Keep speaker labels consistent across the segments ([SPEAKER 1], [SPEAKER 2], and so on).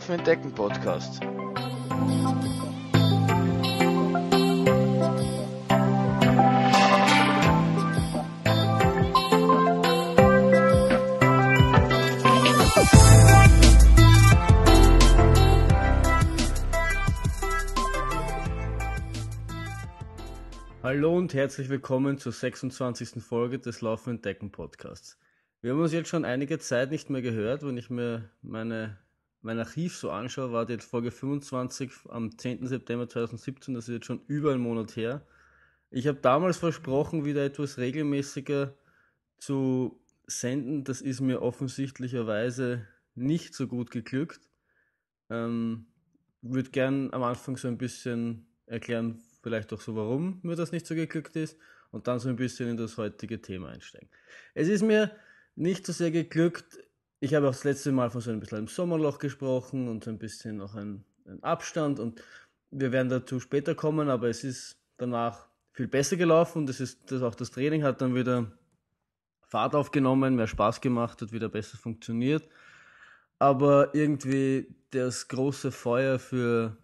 [SPEAKER 1] Laufen entdecken Podcast. Hallo und herzlich willkommen zur 26. Folge des Laufen Entdecken Podcasts. Wir haben uns jetzt schon einige Zeit nicht mehr gehört, wenn ich mir meine mein Archiv so anschaue, war die Folge 25 am 10. September 2017, das ist jetzt schon über einen Monat her. Ich habe damals versprochen, wieder etwas regelmäßiger zu senden. Das ist mir offensichtlicherweise nicht so gut geglückt. Ähm, würde gern am Anfang so ein bisschen erklären, vielleicht auch so, warum mir das nicht so geglückt ist und dann so ein bisschen in das heutige Thema einsteigen. Es ist mir nicht so sehr geglückt, ich habe auch das letzte Mal von so ein bisschen einem Sommerloch gesprochen und so ein bisschen auch ein, ein Abstand und wir werden dazu später kommen, aber es ist danach viel besser gelaufen und das ist das auch das Training hat dann wieder Fahrt aufgenommen, mehr Spaß gemacht, hat wieder besser funktioniert. Aber irgendwie das große Feuer für,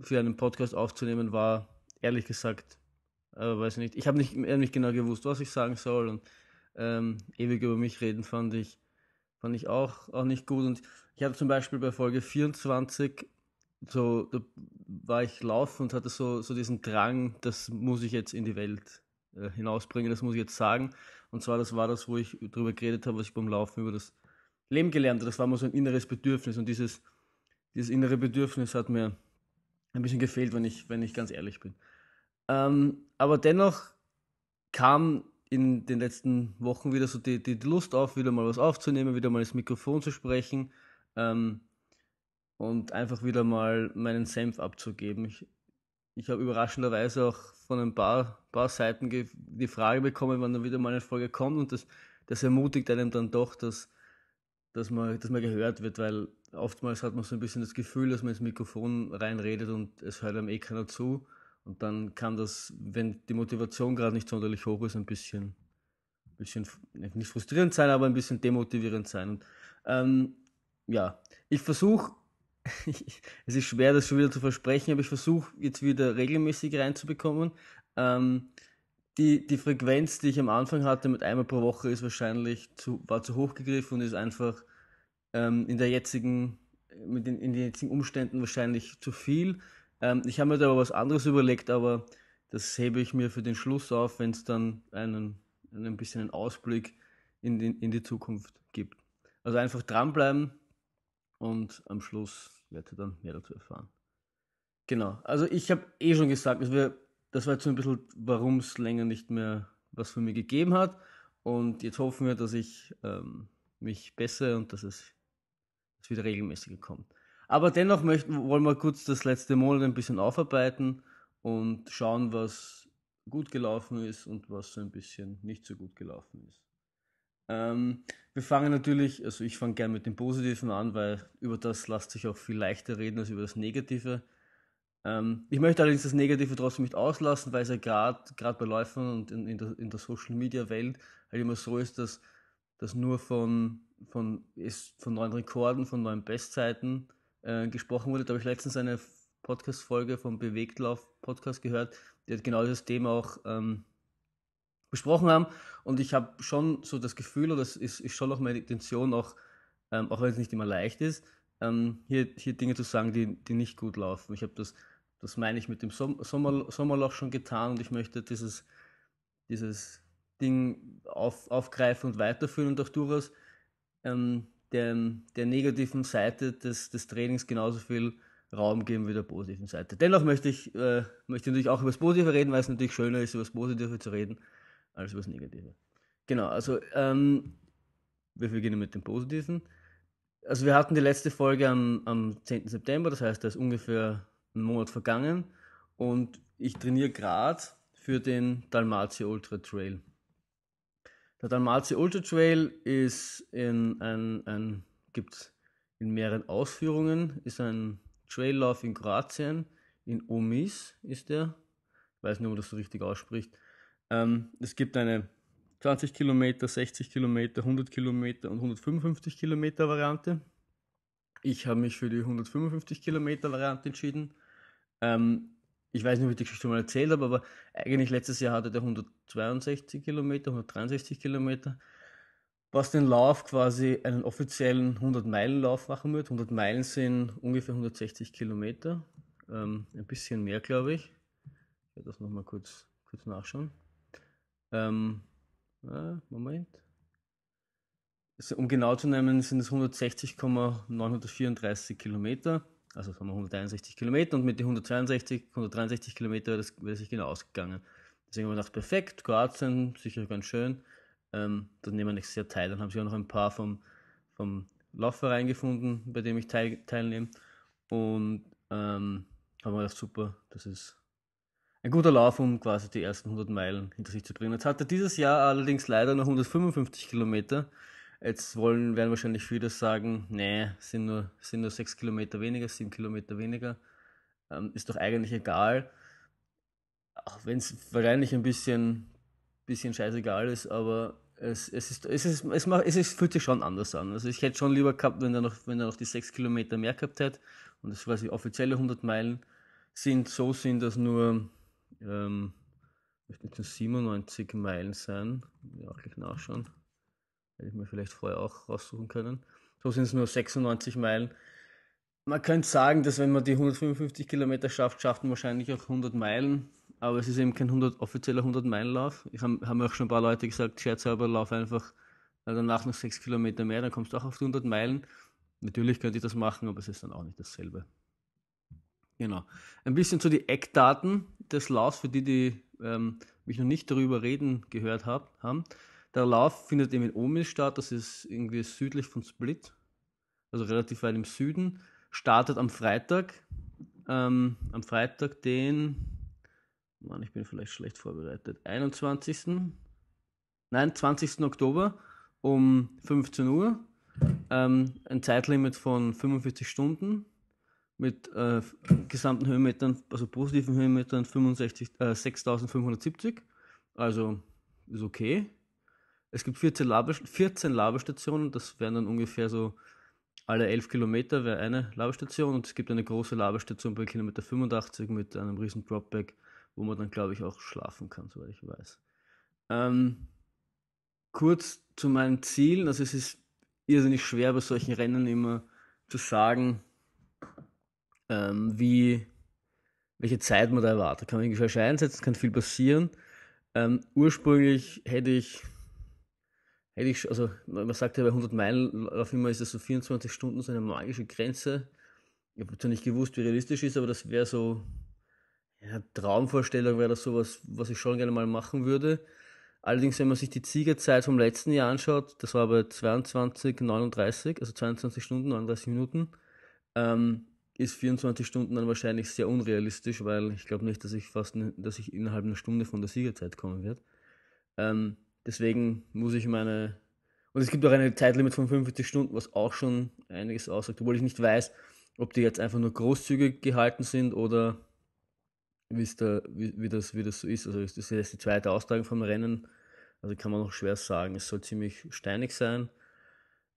[SPEAKER 1] für einen Podcast aufzunehmen war, ehrlich gesagt, äh, weiß nicht. Ich habe nicht, nicht genau gewusst, was ich sagen soll und ähm, ewig über mich reden fand ich Fand ich auch, auch nicht gut. Und ich hatte zum Beispiel bei Folge 24, so, da war ich laufen und hatte so, so diesen Drang, das muss ich jetzt in die Welt äh, hinausbringen, das muss ich jetzt sagen. Und zwar, das war das, wo ich darüber geredet habe, was ich beim Laufen über das Leben gelernt habe. Das war mal so ein inneres Bedürfnis und dieses, dieses innere Bedürfnis hat mir ein bisschen gefehlt, wenn ich, wenn ich ganz ehrlich bin. Ähm, aber dennoch kam in den letzten Wochen wieder so die, die, Lust auf, wieder mal was aufzunehmen, wieder mal ins Mikrofon zu sprechen ähm, und einfach wieder mal meinen Senf abzugeben. Ich, ich habe überraschenderweise auch von ein paar, paar Seiten die Frage bekommen, wann dann wieder mal eine Folge kommt und das, das ermutigt einem dann doch, dass, dass, man, dass man gehört wird, weil oftmals hat man so ein bisschen das Gefühl, dass man ins Mikrofon reinredet und es hört einem eh keiner zu. Und dann kann das, wenn die Motivation gerade nicht sonderlich hoch ist, ein bisschen, bisschen nicht frustrierend sein, aber ein bisschen demotivierend sein. Und ähm, ja, ich versuche, es ist schwer, das schon wieder zu versprechen, aber ich versuche jetzt wieder regelmäßig reinzubekommen. Ähm, die, die Frequenz, die ich am Anfang hatte mit einmal pro Woche, ist wahrscheinlich zu, war zu hoch gegriffen und ist einfach ähm, in der jetzigen, mit den, in den jetzigen Umständen wahrscheinlich zu viel. Ähm, ich habe mir da aber was anderes überlegt, aber das hebe ich mir für den Schluss auf, wenn es dann einen, einen bisschen einen Ausblick in, den, in die Zukunft gibt. Also einfach dranbleiben und am Schluss werdet ihr dann mehr dazu erfahren. Genau, also ich habe eh schon gesagt, dass wir, das war jetzt so ein bisschen, warum es länger nicht mehr was von mir gegeben hat. Und jetzt hoffen wir, dass ich ähm, mich bessere und dass es, dass es wieder regelmäßiger kommt. Aber dennoch möchten, wollen wir kurz das letzte Monat ein bisschen aufarbeiten und schauen, was gut gelaufen ist und was so ein bisschen nicht so gut gelaufen ist. Ähm, wir fangen natürlich, also ich fange gern mit dem Positiven an, weil über das lässt sich auch viel leichter reden als über das Negative. Ähm, ich möchte allerdings das Negative trotzdem nicht auslassen, weil es ja gerade bei Läufern und in, in, der, in der Social Media Welt halt immer so ist, dass, dass nur von, von, ist, von neuen Rekorden, von neuen Bestzeiten äh, gesprochen wurde. Da habe ich letztens eine Podcast-Folge vom Bewegtlauf-Podcast gehört, die hat genau dieses Thema auch ähm, besprochen haben. Und ich habe schon so das Gefühl, oder das ist, ist schon auch meine Intention, auch, ähm, auch wenn es nicht immer leicht ist, ähm, hier, hier Dinge zu sagen, die, die nicht gut laufen. Ich habe das, das meine ich mit dem Som Sommer Sommerloch schon getan und ich möchte dieses, dieses Ding auf, aufgreifen und weiterführen und auch durchaus ähm, der, der negativen Seite des, des Trainings genauso viel Raum geben wie der positiven Seite. Dennoch möchte ich, äh, möchte natürlich auch über das Positive reden, weil es natürlich schöner ist, über das Positive zu reden, als über das Negative. Genau, also ähm, wir beginnen mit dem Positiven. Also wir hatten die letzte Folge am, am 10. September, das heißt, da ist ungefähr ein Monat vergangen und ich trainiere gerade für den Dalmatia Ultra Trail. Der Dalmatia Ultra Trail ist in ein, ein gibt in mehreren Ausführungen, ist ein Traillauf in Kroatien, in Omis ist der. Ich weiß nicht, ob man das so richtig ausspricht. Ähm, es gibt eine 20 Kilometer, 60 Kilometer, 100 Kilometer und 155 Kilometer Variante. Ich habe mich für die 155 Kilometer Variante entschieden. Ähm, ich weiß nicht, ob ich die Geschichte mal erzählt habe, aber eigentlich letztes Jahr hatte der 162 Kilometer, 163 Kilometer, was den Lauf quasi einen offiziellen 100-Meilen-Lauf machen wird. 100 Meilen sind ungefähr 160 Kilometer, ähm, ein bisschen mehr, glaube ich. Ich werde das nochmal kurz, kurz nachschauen. Ähm, äh, Moment. Also, um genau zu nehmen, sind es 160,934 Kilometer also sagen wir 161 Kilometer und mit den 162, 163 Kilometer wäre das, wär sich genau ausgegangen. Deswegen haben wir gedacht, perfekt, Kroatien, sicher ganz schön. Ähm, dann nehmen wir nächstes Jahr teil. Dann haben sie auch noch ein paar vom, vom Laufverein gefunden, bei dem ich teil, teilnehme. Und ähm, haben wir gedacht, super, das ist ein guter Lauf, um quasi die ersten 100 Meilen hinter sich zu bringen. Jetzt hat er dieses Jahr allerdings leider noch 155 Kilometer. Jetzt wollen, werden wahrscheinlich viele sagen, nee, sind nur, sind nur sechs Kilometer weniger, sieben Kilometer weniger. Ähm, ist doch eigentlich egal. Auch wenn es wahrscheinlich ein bisschen, bisschen scheißegal ist, aber es, es, ist, es, ist, es, macht, es ist, fühlt sich schon anders an. Also ich hätte schon lieber gehabt, wenn er noch, wenn er noch die sechs Kilometer mehr gehabt hätte und das quasi offizielle 100 Meilen sind, so sind das nur, ähm, möchte 97 Meilen sein, ja, gleich nachschauen. Hätte ich mir vielleicht vorher auch raussuchen können. So sind es nur 96 Meilen. Man könnte sagen, dass wenn man die 155 Kilometer schafft, schafft man wahrscheinlich auch 100 Meilen. Aber es ist eben kein 100, offizieller 100-Meilen-Lauf. Ich habe hab mir auch schon ein paar Leute gesagt, scherzhalber, lauf einfach äh, danach noch 6 Kilometer mehr, dann kommst du auch auf die 100 Meilen. Natürlich könnte ich das machen, aber es ist dann auch nicht dasselbe. Genau. Ein bisschen zu den Eckdaten des Laufs, für die, die ähm, mich noch nicht darüber reden gehört hab, haben. Der Lauf findet eben in Omil statt, das ist irgendwie südlich von Split, also relativ weit im Süden. Startet am Freitag, ähm, am Freitag den, Mann, ich bin vielleicht schlecht vorbereitet, 21. Nein, 20. Oktober um 15 Uhr. Ähm, ein Zeitlimit von 45 Stunden mit äh, gesamten Höhenmetern, also positiven Höhenmetern 65, äh, 6570. Also ist okay es gibt 14, Labest 14 Labestationen, das wären dann ungefähr so alle 11 Kilometer wäre eine Labestation und es gibt eine große Labestation bei Kilometer 85 mit einem riesen Dropback, wo man dann, glaube ich, auch schlafen kann, soweit ich weiß. Ähm, kurz zu meinen Zielen, also es ist irrsinnig schwer bei solchen Rennen immer zu sagen, ähm, wie, welche Zeit man da erwartet. Kann man irgendwie falsch einsetzen, kann viel passieren. Ähm, ursprünglich hätte ich hätte ich, also man sagt ja bei 100 Meilen auf immer ist das so 24 Stunden so eine magische Grenze. Ich habe zwar nicht gewusst, wie realistisch ist, aber das wäre so eine Traumvorstellung, wäre das so was, was ich schon gerne mal machen würde. Allerdings, wenn man sich die Siegerzeit vom letzten Jahr anschaut, das war bei 22, 39, also 22 Stunden, 39 Minuten, ähm, ist 24 Stunden dann wahrscheinlich sehr unrealistisch, weil ich glaube nicht, dass ich fast, ne, dass ich innerhalb einer Stunde von der Siegerzeit kommen werde. Ähm, Deswegen muss ich meine. Und es gibt auch eine Zeitlimit von 45 Stunden, was auch schon einiges aussagt, obwohl ich nicht weiß, ob die jetzt einfach nur großzügig gehalten sind oder da, wie, wie, das, wie das so ist. Also das ist jetzt die zweite Austragung vom Rennen. Also kann man noch schwer sagen. Es soll ziemlich steinig sein.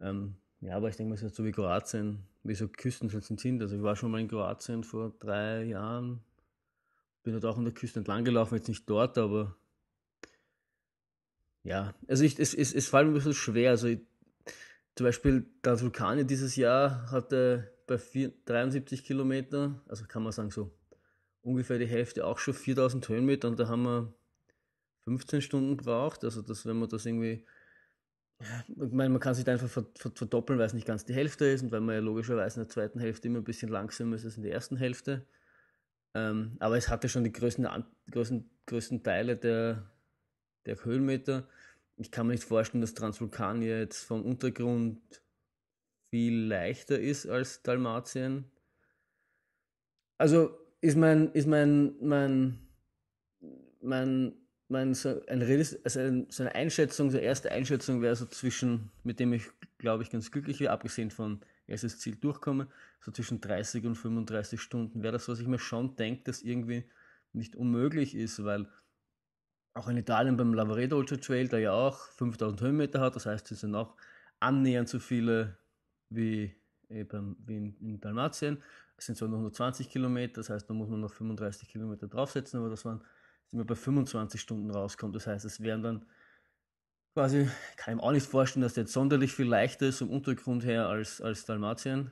[SPEAKER 1] Ähm, ja, aber ich denke mal, es ist so wie Kroatien, wie so Küsten sind. Also ich war schon mal in Kroatien vor drei Jahren. Bin dort auch an der Küste entlang gelaufen, jetzt nicht dort, aber ja, also ich, es, es, es war mir ein bisschen schwer. Also ich, zum Beispiel der Vulkane dieses Jahr hatte bei vier, 73 Kilometer, also kann man sagen so ungefähr die Hälfte, auch schon 4000 Höhenmeter und da haben wir 15 Stunden braucht. Also das, wenn man das irgendwie, ich meine, man kann sich einfach verdoppeln, weil es nicht ganz die Hälfte ist und weil man ja logischerweise in der zweiten Hälfte immer ein bisschen langsamer ist als in der ersten Hälfte. Ähm, aber es hatte schon die größten, größten, größten Teile der der Höhenmeter. Ich kann mir nicht vorstellen, dass Transvulkan jetzt vom Untergrund viel leichter ist als Dalmatien. Also ist mein, ist mein, mein, mein, mein so, ein, also ein, so eine Einschätzung, so eine erste Einschätzung wäre so zwischen, mit dem ich glaube ich ganz glücklich wäre, abgesehen von erstes Ziel durchkommen, so zwischen 30 und 35 Stunden wäre das, was ich mir schon denke, dass irgendwie nicht unmöglich ist, weil auch in Italien beim Lavaredo Ultra Trail, der ja auch 5000 Höhenmeter hat, das heißt, es sind auch annähernd so viele wie, eben, wie in, in Dalmatien. Es sind zwar noch 120 Kilometer, das heißt, da muss man noch 35 Kilometer draufsetzen, aber das waren, sind wir bei 25 Stunden rauskommt. Das heißt, es wären dann quasi, kann ich mir auch nicht vorstellen, dass der jetzt sonderlich viel leichter ist vom Untergrund her als, als Dalmatien.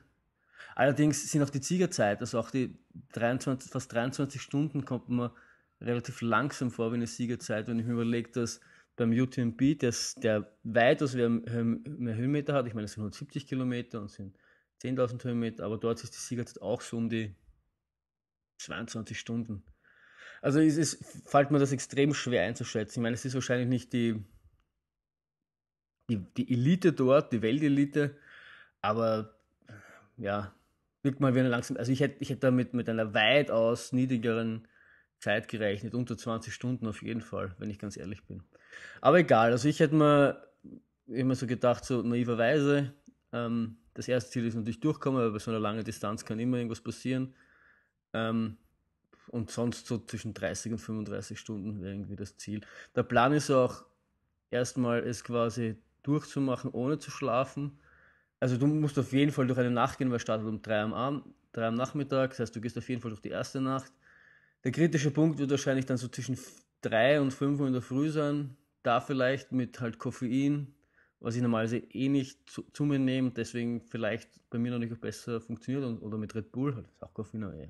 [SPEAKER 1] Allerdings sind auch die Ziegerzeit, also auch die 23, fast 23 Stunden kommt man relativ langsam vor wie eine Siegerzeit, wenn ich mir überlege, dass beim UTMB, das, der weitaus mehr Höhenmeter hat, ich meine, es sind 170 Kilometer und sind 10.000 Höhenmeter, aber dort ist die Siegerzeit auch so um die 22 Stunden. Also es ist, fällt mir das extrem schwer einzuschätzen. Ich meine, es ist wahrscheinlich nicht die, die, die Elite dort, die Weltelite, aber ja, wirkt mal eine langsam. Also ich hätte ich hätt da mit, mit einer weitaus niedrigeren Zeit gerechnet, unter 20 Stunden auf jeden Fall, wenn ich ganz ehrlich bin. Aber egal, also ich hätte mir immer so gedacht, so naiverweise, ähm, das erste Ziel ist natürlich durchkommen, aber bei so einer langen Distanz kann immer irgendwas passieren. Ähm, und sonst so zwischen 30 und 35 Stunden wäre irgendwie das Ziel. Der Plan ist auch erstmal es quasi durchzumachen, ohne zu schlafen. Also du musst auf jeden Fall durch eine Nacht gehen, weil es startet um 3 am Abend, 3 am Nachmittag. Das heißt, du gehst auf jeden Fall durch die erste Nacht der kritische Punkt wird wahrscheinlich dann so zwischen 3 und 5 Uhr in der Früh sein. Da vielleicht mit halt Koffein, was ich normalerweise eh nicht zu, zu mir nehme, deswegen vielleicht bei mir noch nicht besser funktioniert und, oder mit Red Bull, halt ist auch Koffein, aber eh.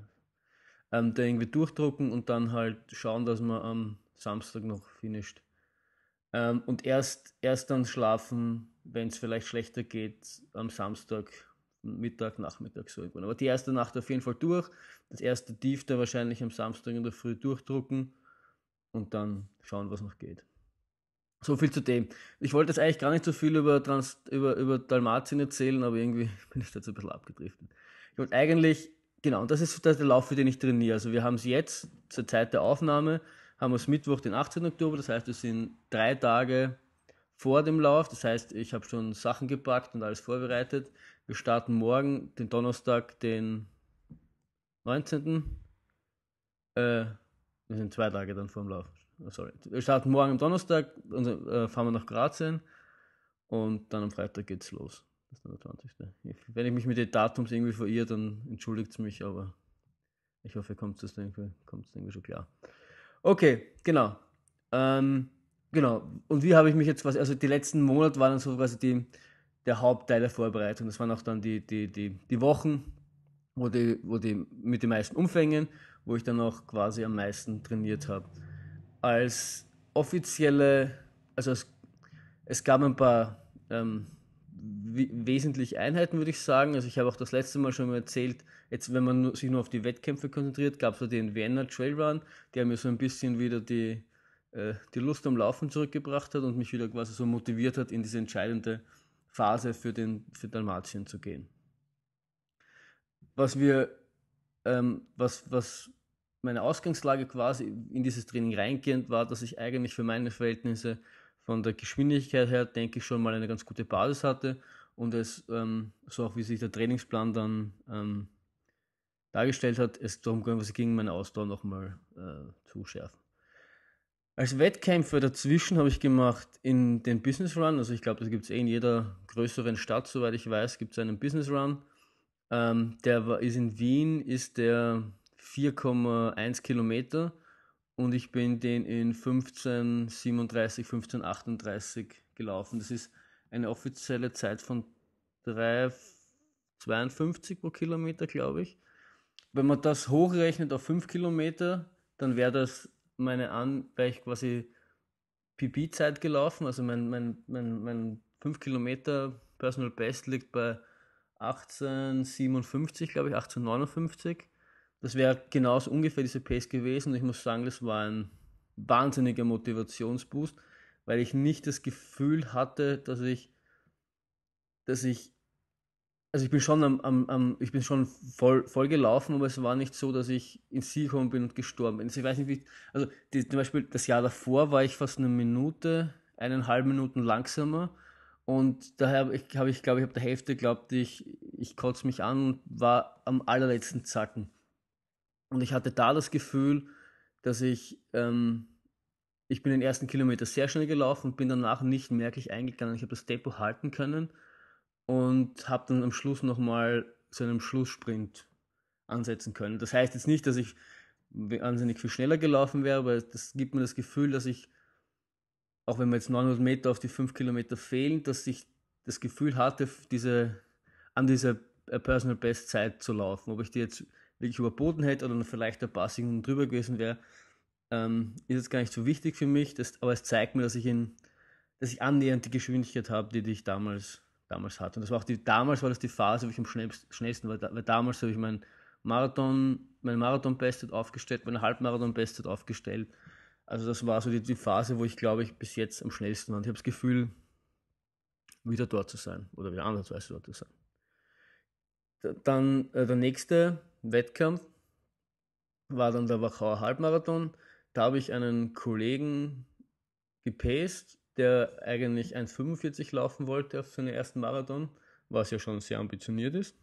[SPEAKER 1] Ähm, da irgendwie durchdrucken und dann halt schauen, dass man am Samstag noch finisht. Ähm, und erst, erst dann schlafen, wenn es vielleicht schlechter geht, am Samstag Mittag, Nachmittag so irgendwann. Aber die erste Nacht auf jeden Fall durch. Das erste Tief da wahrscheinlich am Samstag in der Früh durchdrucken und dann schauen, was noch geht. So viel zu dem. Ich wollte jetzt eigentlich gar nicht so viel über, Trans über, über Dalmatien erzählen, aber irgendwie bin ich dazu ein bisschen abgedriftet. Ich wollte eigentlich, genau, und das ist der Lauf, für den ich trainiere. Also wir haben es jetzt, zur Zeit der Aufnahme, haben wir es Mittwoch, den 18. Oktober. Das heißt, es sind drei Tage vor dem Lauf. Das heißt, ich habe schon Sachen gepackt und alles vorbereitet. Wir starten morgen, den Donnerstag, den 19. Äh, wir sind zwei Tage dann vorm dem Lauf. Oh, sorry. Wir starten morgen am Donnerstag, und, also, äh, fahren wir nach Graz hin und dann am Freitag geht's los. Das ist dann der 20. Wenn ich mich mit den Datums irgendwie verirre, dann entschuldigt es mich, aber ich hoffe, ihr kommt es irgendwie, irgendwie schon klar. Okay, genau. Ähm, genau. Und wie habe ich mich jetzt quasi, also die letzten Monate waren dann so quasi die der Hauptteil der Vorbereitung. Das waren auch dann die, die, die, die Wochen, wo die, wo die mit den meisten Umfängen, wo ich dann auch quasi am meisten trainiert habe. Als offizielle, also es, es gab ein paar ähm, wesentliche Einheiten, würde ich sagen. Also ich habe auch das letzte Mal schon mal erzählt, jetzt wenn man sich nur auf die Wettkämpfe konzentriert, gab es so den Vienna Trail Run, der mir so ein bisschen wieder die, äh, die Lust am Laufen zurückgebracht hat und mich wieder quasi so motiviert hat, in diese entscheidende Phase für den, für Dalmatien zu gehen. Was wir, ähm, was, was meine Ausgangslage quasi in dieses Training reingehend war, dass ich eigentlich für meine Verhältnisse von der Geschwindigkeit her, denke ich, schon mal eine ganz gute Basis hatte und es, ähm, so auch wie sich der Trainingsplan dann ähm, dargestellt hat, es darum ging, meine Ausdauer nochmal äh, zu schärfen. Als Wettkämpfer dazwischen habe ich gemacht in den Business Run. Also ich glaube, das gibt es eh in jeder größeren Stadt, soweit ich weiß, gibt es einen Business Run. Ähm, der war, ist in Wien, ist der 4,1 Kilometer und ich bin den in 15,37, 15,38 gelaufen. Das ist eine offizielle Zeit von 3,52 pro Kilometer, glaube ich. Wenn man das hochrechnet auf 5 Kilometer, dann wäre das meine an, weil ich quasi PB-Zeit gelaufen, also mein, mein, mein, mein 5 Kilometer Personal Best liegt bei 1857, glaube ich, 1859. Das wäre genauso ungefähr diese Pace gewesen. Und Ich muss sagen, das war ein wahnsinniger Motivationsboost, weil ich nicht das Gefühl hatte, dass ich, dass ich also ich bin schon am, am, am, ich bin schon voll, voll gelaufen, aber es war nicht so, dass ich ins Ziel gekommen bin und gestorben bin. Also ich weiß nicht, wie, also die, zum Beispiel das Jahr davor war ich fast eine Minute, eineinhalb Minuten langsamer und daher habe ich, glaube ich, glaub, ich habe der Hälfte glaubt, ich, ich kotze mich an und war am allerletzten Zacken. Und ich hatte da das Gefühl, dass ich, ähm, ich bin den ersten Kilometer sehr schnell gelaufen und bin danach nicht merklich eingegangen. Ich habe das Depot halten können und habe dann am Schluss nochmal zu einem Schlusssprint ansetzen können. Das heißt jetzt nicht, dass ich wahnsinnig viel schneller gelaufen wäre, aber das gibt mir das Gefühl, dass ich, auch wenn mir jetzt 900 Meter auf die 5 Kilometer fehlen, dass ich das Gefühl hatte, diese, an dieser äh, Personal Best Zeit zu laufen. Ob ich die jetzt wirklich überboten hätte oder vielleicht der Passing drüber gewesen wäre, ähm, ist jetzt gar nicht so wichtig für mich, das, aber es zeigt mir, dass ich, in, dass ich annähernd die Geschwindigkeit habe, die ich damals damals hatte. Und das war auch die, damals war das die Phase, wo ich am schnellsten war, weil damals habe ich meinen Marathon, mein Marathon-Bestzeit aufgestellt, meine Halbmarathon-Bestzeit aufgestellt. Also das war so die, die, Phase, wo ich glaube ich bis jetzt am schnellsten war. Und ich habe das Gefühl, wieder dort zu sein oder wieder andersweise dort zu sein. Dann äh, der nächste Wettkampf war dann der Wachauer Halbmarathon. Da habe ich einen Kollegen gepaced der eigentlich 1,45 laufen wollte auf seinen ersten Marathon, was ja schon sehr ambitioniert ist.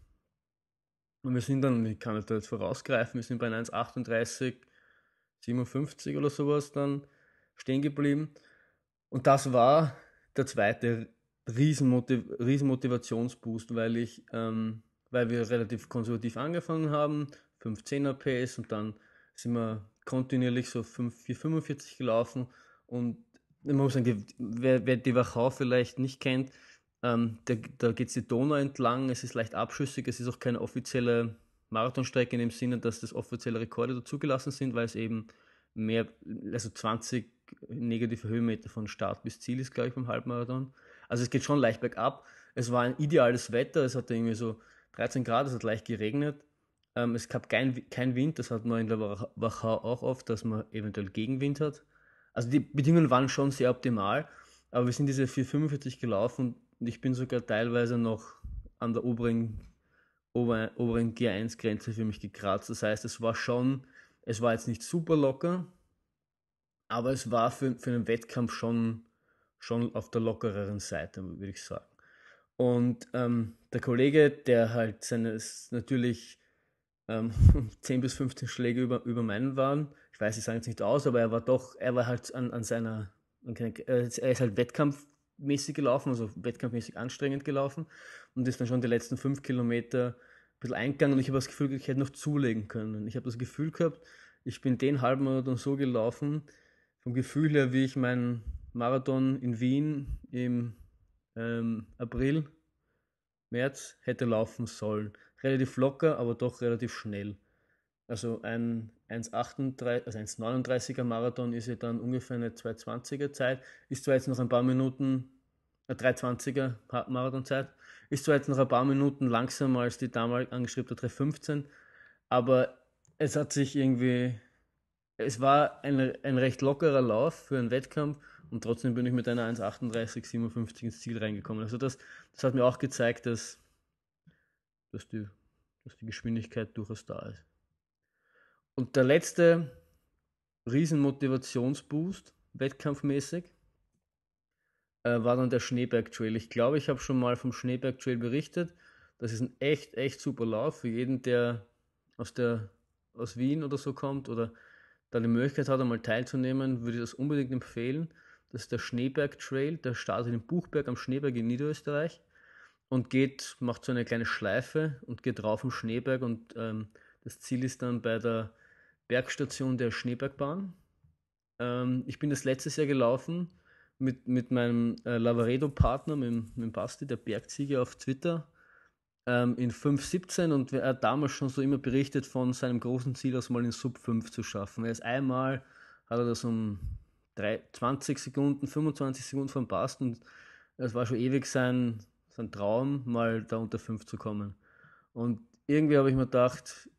[SPEAKER 1] Und wir sind dann, ich kann da jetzt vorausgreifen, wir sind bei 1,38, 57 oder sowas dann stehen geblieben. Und das war der zweite Riesenmotiv Riesenmotivationsboost, weil ich, ähm, weil wir relativ konservativ angefangen haben, 510er PS und dann sind wir kontinuierlich so 5, 445 gelaufen und man muss sagen, wer, wer die Wachau vielleicht nicht kennt, ähm, da, da geht es die Donau entlang, es ist leicht abschüssig, es ist auch keine offizielle Marathonstrecke in dem Sinne, dass das offizielle Rekorde dazugelassen sind, weil es eben mehr, also 20 negative Höhenmeter von Start bis Ziel ist, glaube ich, beim Halbmarathon. Also es geht schon leicht bergab. Es war ein ideales Wetter, es hatte irgendwie so 13 Grad, es hat leicht geregnet. Ähm, es gab keinen kein Wind, das hat man in der Wachau auch oft, dass man eventuell Gegenwind hat also die Bedingungen waren schon sehr optimal, aber wir sind diese 445 gelaufen und ich bin sogar teilweise noch an der oberen, oberen, G1-Grenze für mich gekratzt. Das heißt, es war schon, es war jetzt nicht super locker, aber es war für, für einen Wettkampf schon, schon auf der lockereren Seite, würde ich sagen. Und ähm, der Kollege, der halt seines natürlich ähm, 10 bis 15 Schläge über, über meinen waren. Ich weiß, ich sage jetzt nicht aus, aber er war doch, er war halt an, an seiner, an, äh, er ist halt wettkampfmäßig gelaufen, also wettkampfmäßig anstrengend gelaufen und ist dann schon die letzten 5 Kilometer ein bisschen eingegangen und ich habe das Gefühl, ich hätte noch zulegen können. Ich habe das Gefühl gehabt, ich bin den halben Halbmarathon so gelaufen, vom Gefühl her, wie ich meinen Marathon in Wien im ähm, April, März hätte laufen sollen relativ locker, aber doch relativ schnell. Also ein 1,38, also 1,39er Marathon ist ja dann ungefähr eine 2,20er Zeit. Ist zwar jetzt noch ein paar Minuten, eine 3,20er Marathonzeit, ist zwar jetzt noch ein paar Minuten langsamer als die damals angeschriebene 3,15, aber es hat sich irgendwie, es war ein, ein recht lockerer Lauf für einen Wettkampf und trotzdem bin ich mit einer 1,38, 57 ins Ziel reingekommen. Also das, das hat mir auch gezeigt, dass dass die, dass die Geschwindigkeit durchaus da ist. Und der letzte Riesenmotivationsboost, wettkampfmäßig, äh, war dann der Schneeberg-Trail. Ich glaube, ich habe schon mal vom Schneeberg-Trail berichtet. Das ist ein echt, echt super Lauf für jeden, der aus, der, aus Wien oder so kommt oder da die Möglichkeit hat, einmal teilzunehmen, würde ich das unbedingt empfehlen. Das ist der Schneeberg-Trail, der startet in Buchberg am Schneeberg in Niederösterreich und geht, macht so eine kleine Schleife und geht rauf im Schneeberg und ähm, das Ziel ist dann bei der Bergstation der Schneebergbahn. Ähm, ich bin das letztes Jahr gelaufen mit, mit meinem äh, Lavaredo-Partner, mit, mit Basti, der Bergzieger auf Twitter, ähm, in 5.17 und er hat damals schon so immer berichtet von seinem großen Ziel, das mal in Sub 5 zu schaffen. Er ist einmal, hat er das um 3, 20 Sekunden, 25 Sekunden von Basti und es war schon ewig sein, ist ein Traum, mal da unter 5 zu kommen. Und irgendwie habe ich mir gedacht,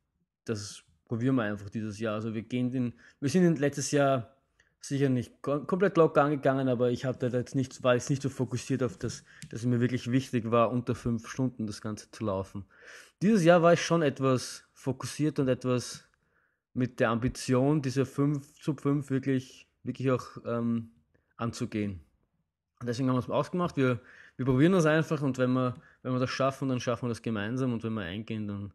[SPEAKER 1] das probieren wir einfach dieses Jahr. Also wir gehen den, wir sind letztes Jahr sicher nicht komplett locker angegangen, aber ich hatte jetzt nicht, war jetzt nicht so fokussiert auf das, dass es mir wirklich wichtig war, unter fünf Stunden das Ganze zu laufen. Dieses Jahr war ich schon etwas fokussiert und etwas mit der Ambition, diese 5 zu 5 wirklich, wirklich auch ähm, anzugehen. Und deswegen haben wir es ausgemacht. Wir wir probieren das einfach und wenn wir, wenn wir das schaffen, dann schaffen wir das gemeinsam und wenn wir eingehen, dann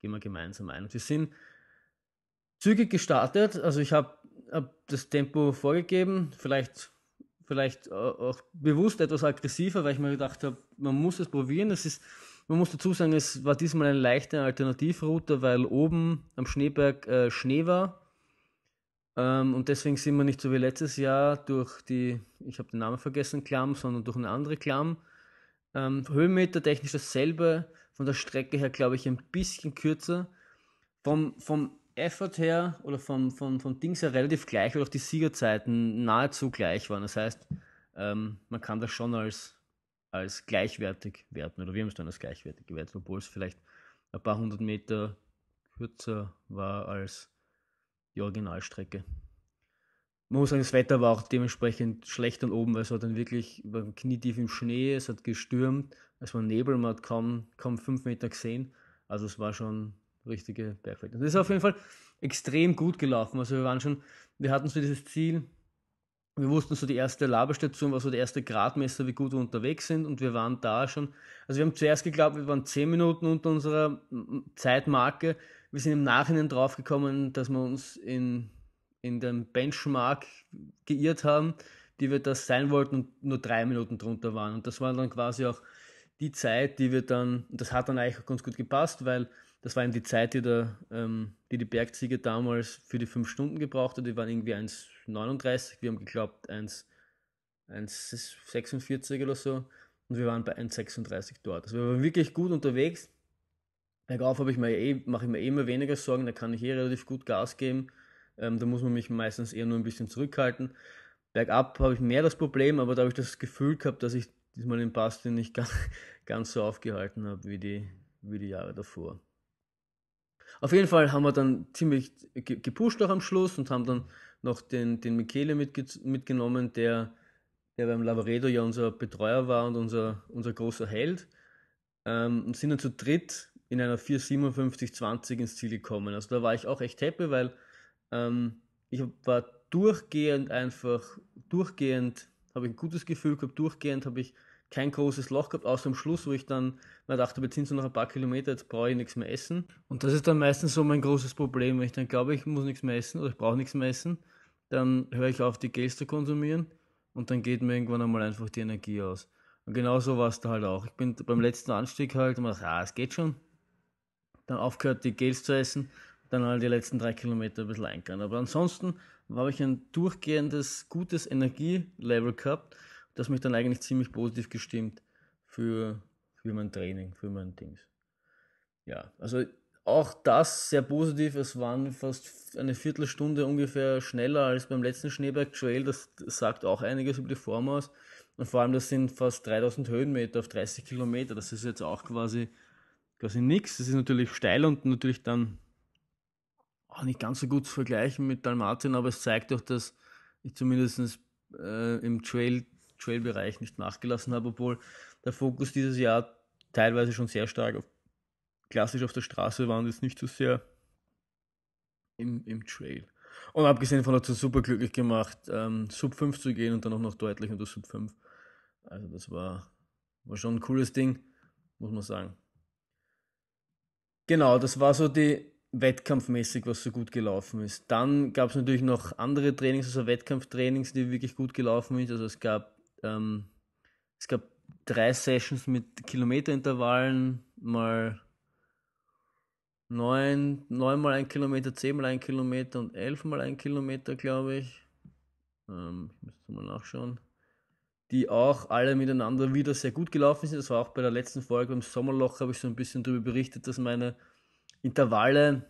[SPEAKER 1] gehen wir gemeinsam ein. Und wir sind zügig gestartet, also ich habe hab das Tempo vorgegeben, vielleicht, vielleicht auch bewusst etwas aggressiver, weil ich mir gedacht habe, man muss es probieren, es ist man muss dazu sagen, es war diesmal eine leichte Alternativroute, weil oben am Schneeberg äh, Schnee war ähm, und deswegen sind wir nicht so wie letztes Jahr durch die, ich habe den Namen vergessen, Klamm, sondern durch eine andere Klamm. Ähm, Höhenmeter technisch dasselbe, von der Strecke her glaube ich ein bisschen kürzer. Vom, vom Effort her oder vom, vom, vom Dings her relativ gleich, weil auch die Siegerzeiten nahezu gleich waren. Das heißt, ähm, man kann das schon als, als gleichwertig werten oder wir haben es dann als gleichwertig gewertet, obwohl es vielleicht ein paar hundert Meter kürzer war als die Originalstrecke. Man muss sagen, das Wetter war auch dementsprechend schlecht dann oben, weil es war dann wirklich über knietief im Schnee, es hat gestürmt, es war Nebel, man hat kaum, kaum fünf Meter gesehen. Also es war schon richtige Bergfeld. Und das ist auf jeden Fall extrem gut gelaufen. Also wir waren schon, wir hatten so dieses Ziel, wir wussten so die erste Labestation, war so der erste Gradmesser, wie gut wir unterwegs sind und wir waren da schon. Also wir haben zuerst geglaubt, wir waren zehn Minuten unter unserer Zeitmarke wir sind im Nachhinein draufgekommen, dass wir uns in, in dem Benchmark geirrt haben, die wir das sein wollten und nur drei Minuten drunter waren. Und das war dann quasi auch die Zeit, die wir dann, das hat dann eigentlich auch ganz gut gepasst, weil das war eben die Zeit, die, der, ähm, die, die Bergsieger damals für die fünf Stunden gebraucht hat. Die waren irgendwie 1,39, wir haben geglaubt 1,46 oder so und wir waren bei 1,36 dort. Also wir waren wirklich gut unterwegs Bergauf habe ich mir eh, mache ich mir eh immer weniger Sorgen, da kann ich eh relativ gut Gas geben. Ähm, da muss man mich meistens eher nur ein bisschen zurückhalten. Bergab habe ich mehr das Problem, aber da habe ich das Gefühl gehabt, dass ich diesmal den Basti nicht ganz, ganz so aufgehalten habe wie die, wie die Jahre davor. Auf jeden Fall haben wir dann ziemlich gepusht auch am Schluss und haben dann noch den, den Michele mitge mitgenommen, der, der beim Lavaredo ja unser Betreuer war und unser, unser großer Held. Ähm, und sind dann zu dritt in einer 4,57,20 ins Ziel gekommen. Also da war ich auch echt happy, weil ähm, ich war durchgehend einfach, durchgehend habe ich ein gutes Gefühl gehabt, durchgehend habe ich kein großes Loch gehabt, außer am Schluss, wo ich dann mir dachte, jetzt sind so noch ein paar Kilometer, jetzt brauche ich nichts mehr essen. Und das ist dann meistens so mein großes Problem, wenn ich dann glaube, ich muss nichts mehr essen oder ich brauche nichts mehr essen, dann höre ich auf, die Gels zu konsumieren und dann geht mir irgendwann einmal einfach die Energie aus. Und genau so war es da halt auch. Ich bin beim letzten Anstieg halt immer, ah, es geht schon, dann aufgehört, die Gels zu essen, dann halt die letzten drei Kilometer ein bisschen eingegangen. Aber ansonsten habe ich ein durchgehendes, gutes Energielevel gehabt, das mich dann eigentlich ziemlich positiv gestimmt für, für mein Training, für mein Dings. Ja, also auch das sehr positiv. Es waren fast eine Viertelstunde ungefähr schneller als beim letzten Schneeberg Trail. Das sagt auch einiges über die Form aus. Und vor allem, das sind fast 3000 Höhenmeter auf 30 Kilometer. Das ist jetzt auch quasi quasi nichts. Das ist natürlich steil und natürlich dann auch nicht ganz so gut zu vergleichen mit Dalmatien, aber es zeigt doch, dass ich zumindest äh, im Trail, Trail-Bereich nicht nachgelassen habe, obwohl der Fokus dieses Jahr teilweise schon sehr stark auf, klassisch auf der Straße war und jetzt nicht so sehr im, im Trail. Und abgesehen von hat es super glücklich gemacht, ähm, Sub 5 zu gehen und dann auch noch deutlich unter Sub 5. Also das war, war schon ein cooles Ding, muss man sagen. Genau, das war so die wettkampfmäßig, was so gut gelaufen ist. Dann gab es natürlich noch andere Trainings, also Wettkampftrainings, die wirklich gut gelaufen sind. Also es gab, ähm, es gab drei Sessions mit Kilometerintervallen, mal neun, neun mal ein Kilometer, zehn mal ein Kilometer und elf mal ein Kilometer, glaube ich. Ähm, ich muss mal nachschauen die auch alle miteinander wieder sehr gut gelaufen sind. Das war auch bei der letzten Folge beim Sommerloch, habe ich so ein bisschen darüber berichtet, dass meine Intervalle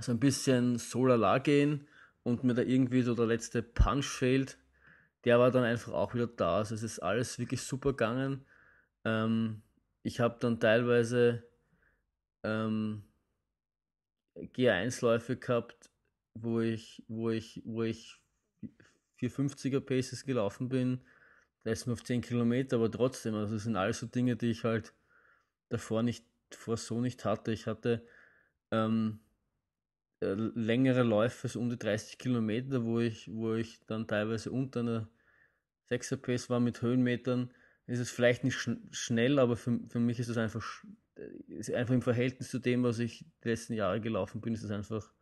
[SPEAKER 1] so ein bisschen solala gehen und mir da irgendwie so der letzte Punch fehlt. Der war dann einfach auch wieder da. Also es ist alles wirklich super gegangen. Ähm, ich habe dann teilweise ähm, G1-Läufe gehabt, wo ich, wo ich, wo ich 450er Paces gelaufen bin lässt letzten auf 10 Kilometer, aber trotzdem, also das sind alles so Dinge, die ich halt davor nicht, vor so nicht hatte. Ich hatte ähm, äh, längere Läufe, so um die 30 Kilometer, wo ich, wo ich dann teilweise unter einer 6er Pace war mit Höhenmetern. Ist es vielleicht nicht schn schnell, aber für, für mich ist es einfach, ist einfach im Verhältnis zu dem, was ich die letzten Jahre gelaufen bin, ist es einfach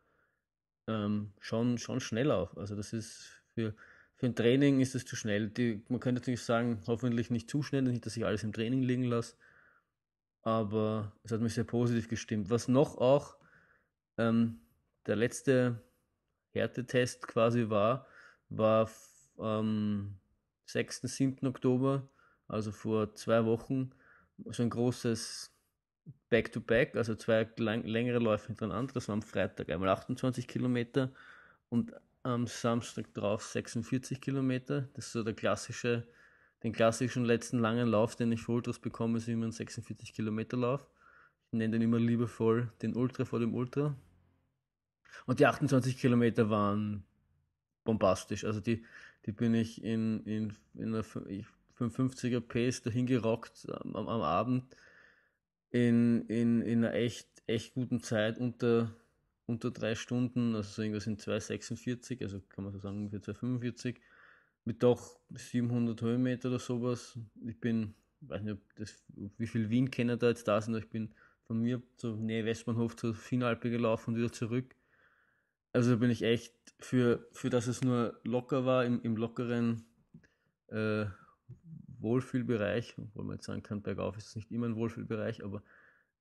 [SPEAKER 1] ähm, schon, schon schnell auch. Also das ist für, für ein Training ist es zu schnell. Die, man könnte natürlich sagen, hoffentlich nicht zu schnell, nicht, dass ich alles im Training liegen lasse. Aber es hat mich sehr positiv gestimmt. Was noch auch ähm, der letzte Härtetest quasi war, war am ähm, 6. 7. Oktober, also vor zwei Wochen, so ein großes Back-to-Back, -back, also zwei lang, längere Läufe hintereinander. Das war am Freitag einmal 28 Kilometer und am Samstag drauf 46 Kilometer. Das ist so der klassische, den klassischen letzten langen Lauf, den ich für Ultras bekomme, ist immer ein 46 Kilometer Lauf. Ich nenne den immer liebevoll den Ultra vor dem Ultra. Und die 28 Kilometer waren bombastisch. Also die, die bin ich in, in, in einer 55er Pace dahin gerockt am, am Abend in, in, in einer echt, echt guten Zeit unter unter drei Stunden, also so irgendwas in 2,46, also kann man so sagen ungefähr 2,45, mit doch 700 Höhenmeter oder sowas. Ich bin, weiß nicht, das, wie viele Wien-Kenner da jetzt da sind, aber ich bin von mir zur Nähe Westbahnhof zur Finalpe gelaufen und wieder zurück. Also bin ich echt für, für dass es nur locker war, im, im lockeren äh, Wohlfühlbereich, obwohl man jetzt sagen kann, bergauf ist es nicht immer ein Wohlfühlbereich, aber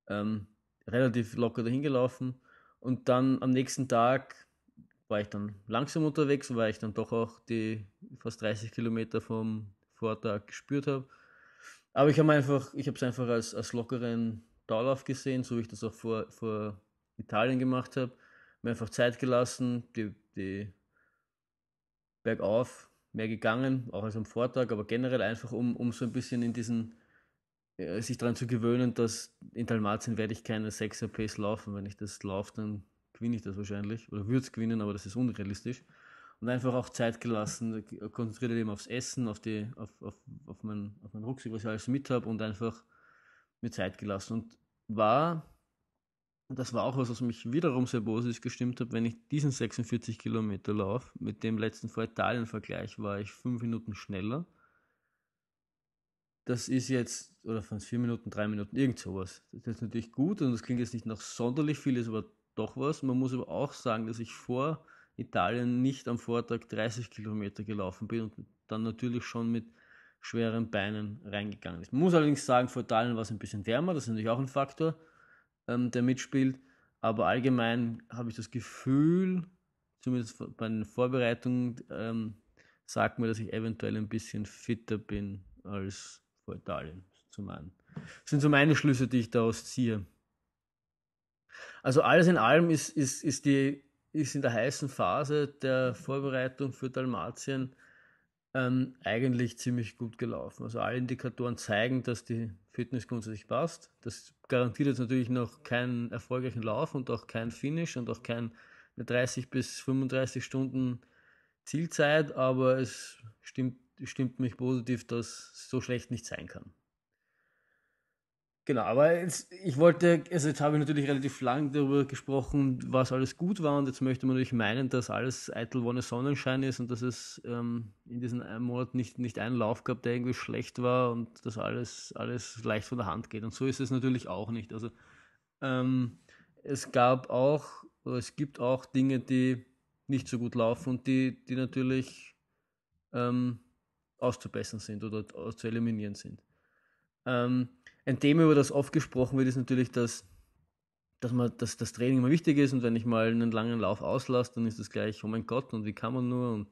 [SPEAKER 1] ähm, relativ locker dahin gelaufen und dann am nächsten Tag war ich dann langsam unterwegs, weil ich dann doch auch die fast 30 Kilometer vom Vortag gespürt habe. Aber ich habe einfach, ich habe es einfach als, als lockeren Taulauf gesehen, so wie ich das auch vor, vor Italien gemacht habe. Mir einfach Zeit gelassen, die, die bergauf mehr gegangen, auch als am Vortag, aber generell einfach, um, um so ein bisschen in diesen äh, sich daran zu gewöhnen, dass in Dalmatien werde ich keine 6 RPs laufen. Wenn ich das laufe, dann gewinne ich das wahrscheinlich oder würde es gewinnen, aber das ist unrealistisch. Und einfach auch Zeit gelassen, konzentriert eben aufs Essen, auf, die, auf, auf, auf, mein, auf meinen Rucksack, was ich alles mit habe und einfach mir Zeit gelassen. Und war, das war auch was, was mich wiederum sehr positiv gestimmt hat, wenn ich diesen 46 Kilometer Lauf mit dem letzten vor Italien-Vergleich war ich fünf Minuten schneller das ist jetzt, oder von vier Minuten, drei Minuten, irgend sowas. Das ist natürlich gut und das klingt jetzt nicht nach sonderlich viel, ist aber doch was. Man muss aber auch sagen, dass ich vor Italien nicht am Vortag 30 Kilometer gelaufen bin und dann natürlich schon mit schweren Beinen reingegangen ist. Man muss allerdings sagen, vor Italien war es ein bisschen wärmer, das ist natürlich auch ein Faktor, ähm, der mitspielt. Aber allgemein habe ich das Gefühl, zumindest bei den Vorbereitungen, ähm, sagt mir, dass ich eventuell ein bisschen fitter bin als vor Italien. meinen. Das sind so meine Schlüsse, die ich daraus ziehe. Also alles in allem ist, ist, ist, die, ist in der heißen Phase der Vorbereitung für Dalmatien ähm, eigentlich ziemlich gut gelaufen. Also alle Indikatoren zeigen, dass die Fitness grundsätzlich passt. Das garantiert jetzt natürlich noch keinen erfolgreichen Lauf und auch kein Finish und auch keine 30 bis 35 Stunden Zielzeit, aber es stimmt stimmt mich positiv, dass so schlecht nicht sein kann. Genau, aber jetzt, ich wollte, also jetzt habe ich natürlich relativ lang darüber gesprochen, was alles gut war und jetzt möchte man natürlich meinen, dass alles eitel wonne Sonnenschein ist und dass es ähm, in diesen einem Monat nicht, nicht einen Lauf gab, der irgendwie schlecht war und dass alles, alles leicht von der Hand geht. Und so ist es natürlich auch nicht. Also ähm, es gab auch, es gibt auch Dinge, die nicht so gut laufen und die, die natürlich ähm, auszubessern sind oder zu eliminieren sind. Ähm, ein Thema, über das oft gesprochen wird, ist natürlich, dass, dass, man, dass das Training immer wichtig ist und wenn ich mal einen langen Lauf auslasse, dann ist das gleich, oh mein Gott, und wie kann man nur? Und,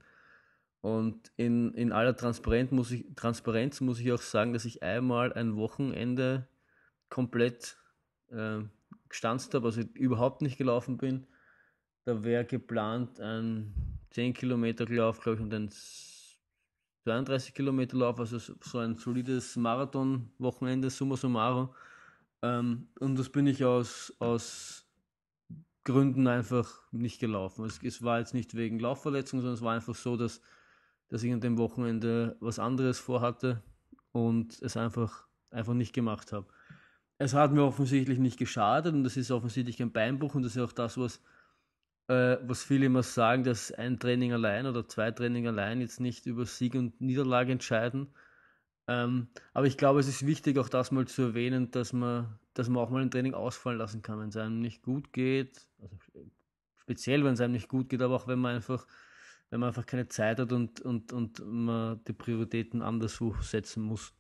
[SPEAKER 1] und in, in aller Transparenz muss, ich, Transparenz muss ich auch sagen, dass ich einmal ein Wochenende komplett äh, gestanzt habe, also überhaupt nicht gelaufen bin. Da wäre geplant ein 10 Kilometer Lauf, glaube ich, und ein 32 Kilometer Lauf, also so ein solides Marathon-Wochenende, summa summarum. Ähm, und das bin ich aus, aus Gründen einfach nicht gelaufen. Es, also es war jetzt nicht wegen Laufverletzung, sondern es war einfach so, dass, dass ich an dem Wochenende was anderes vorhatte und es einfach, einfach nicht gemacht habe. Es hat mir offensichtlich nicht geschadet und das ist offensichtlich ein Beinbruch und das ist auch das, was äh, was viele immer sagen, dass ein Training allein oder zwei Training allein jetzt nicht über Sieg und Niederlage entscheiden. Ähm, aber ich glaube, es ist wichtig, auch das mal zu erwähnen, dass man, dass man auch mal ein Training ausfallen lassen kann, wenn es einem nicht gut geht. Also äh, speziell, wenn es einem nicht gut geht, aber auch wenn man einfach, wenn man einfach keine Zeit hat und, und, und man die Prioritäten anderswo setzen muss.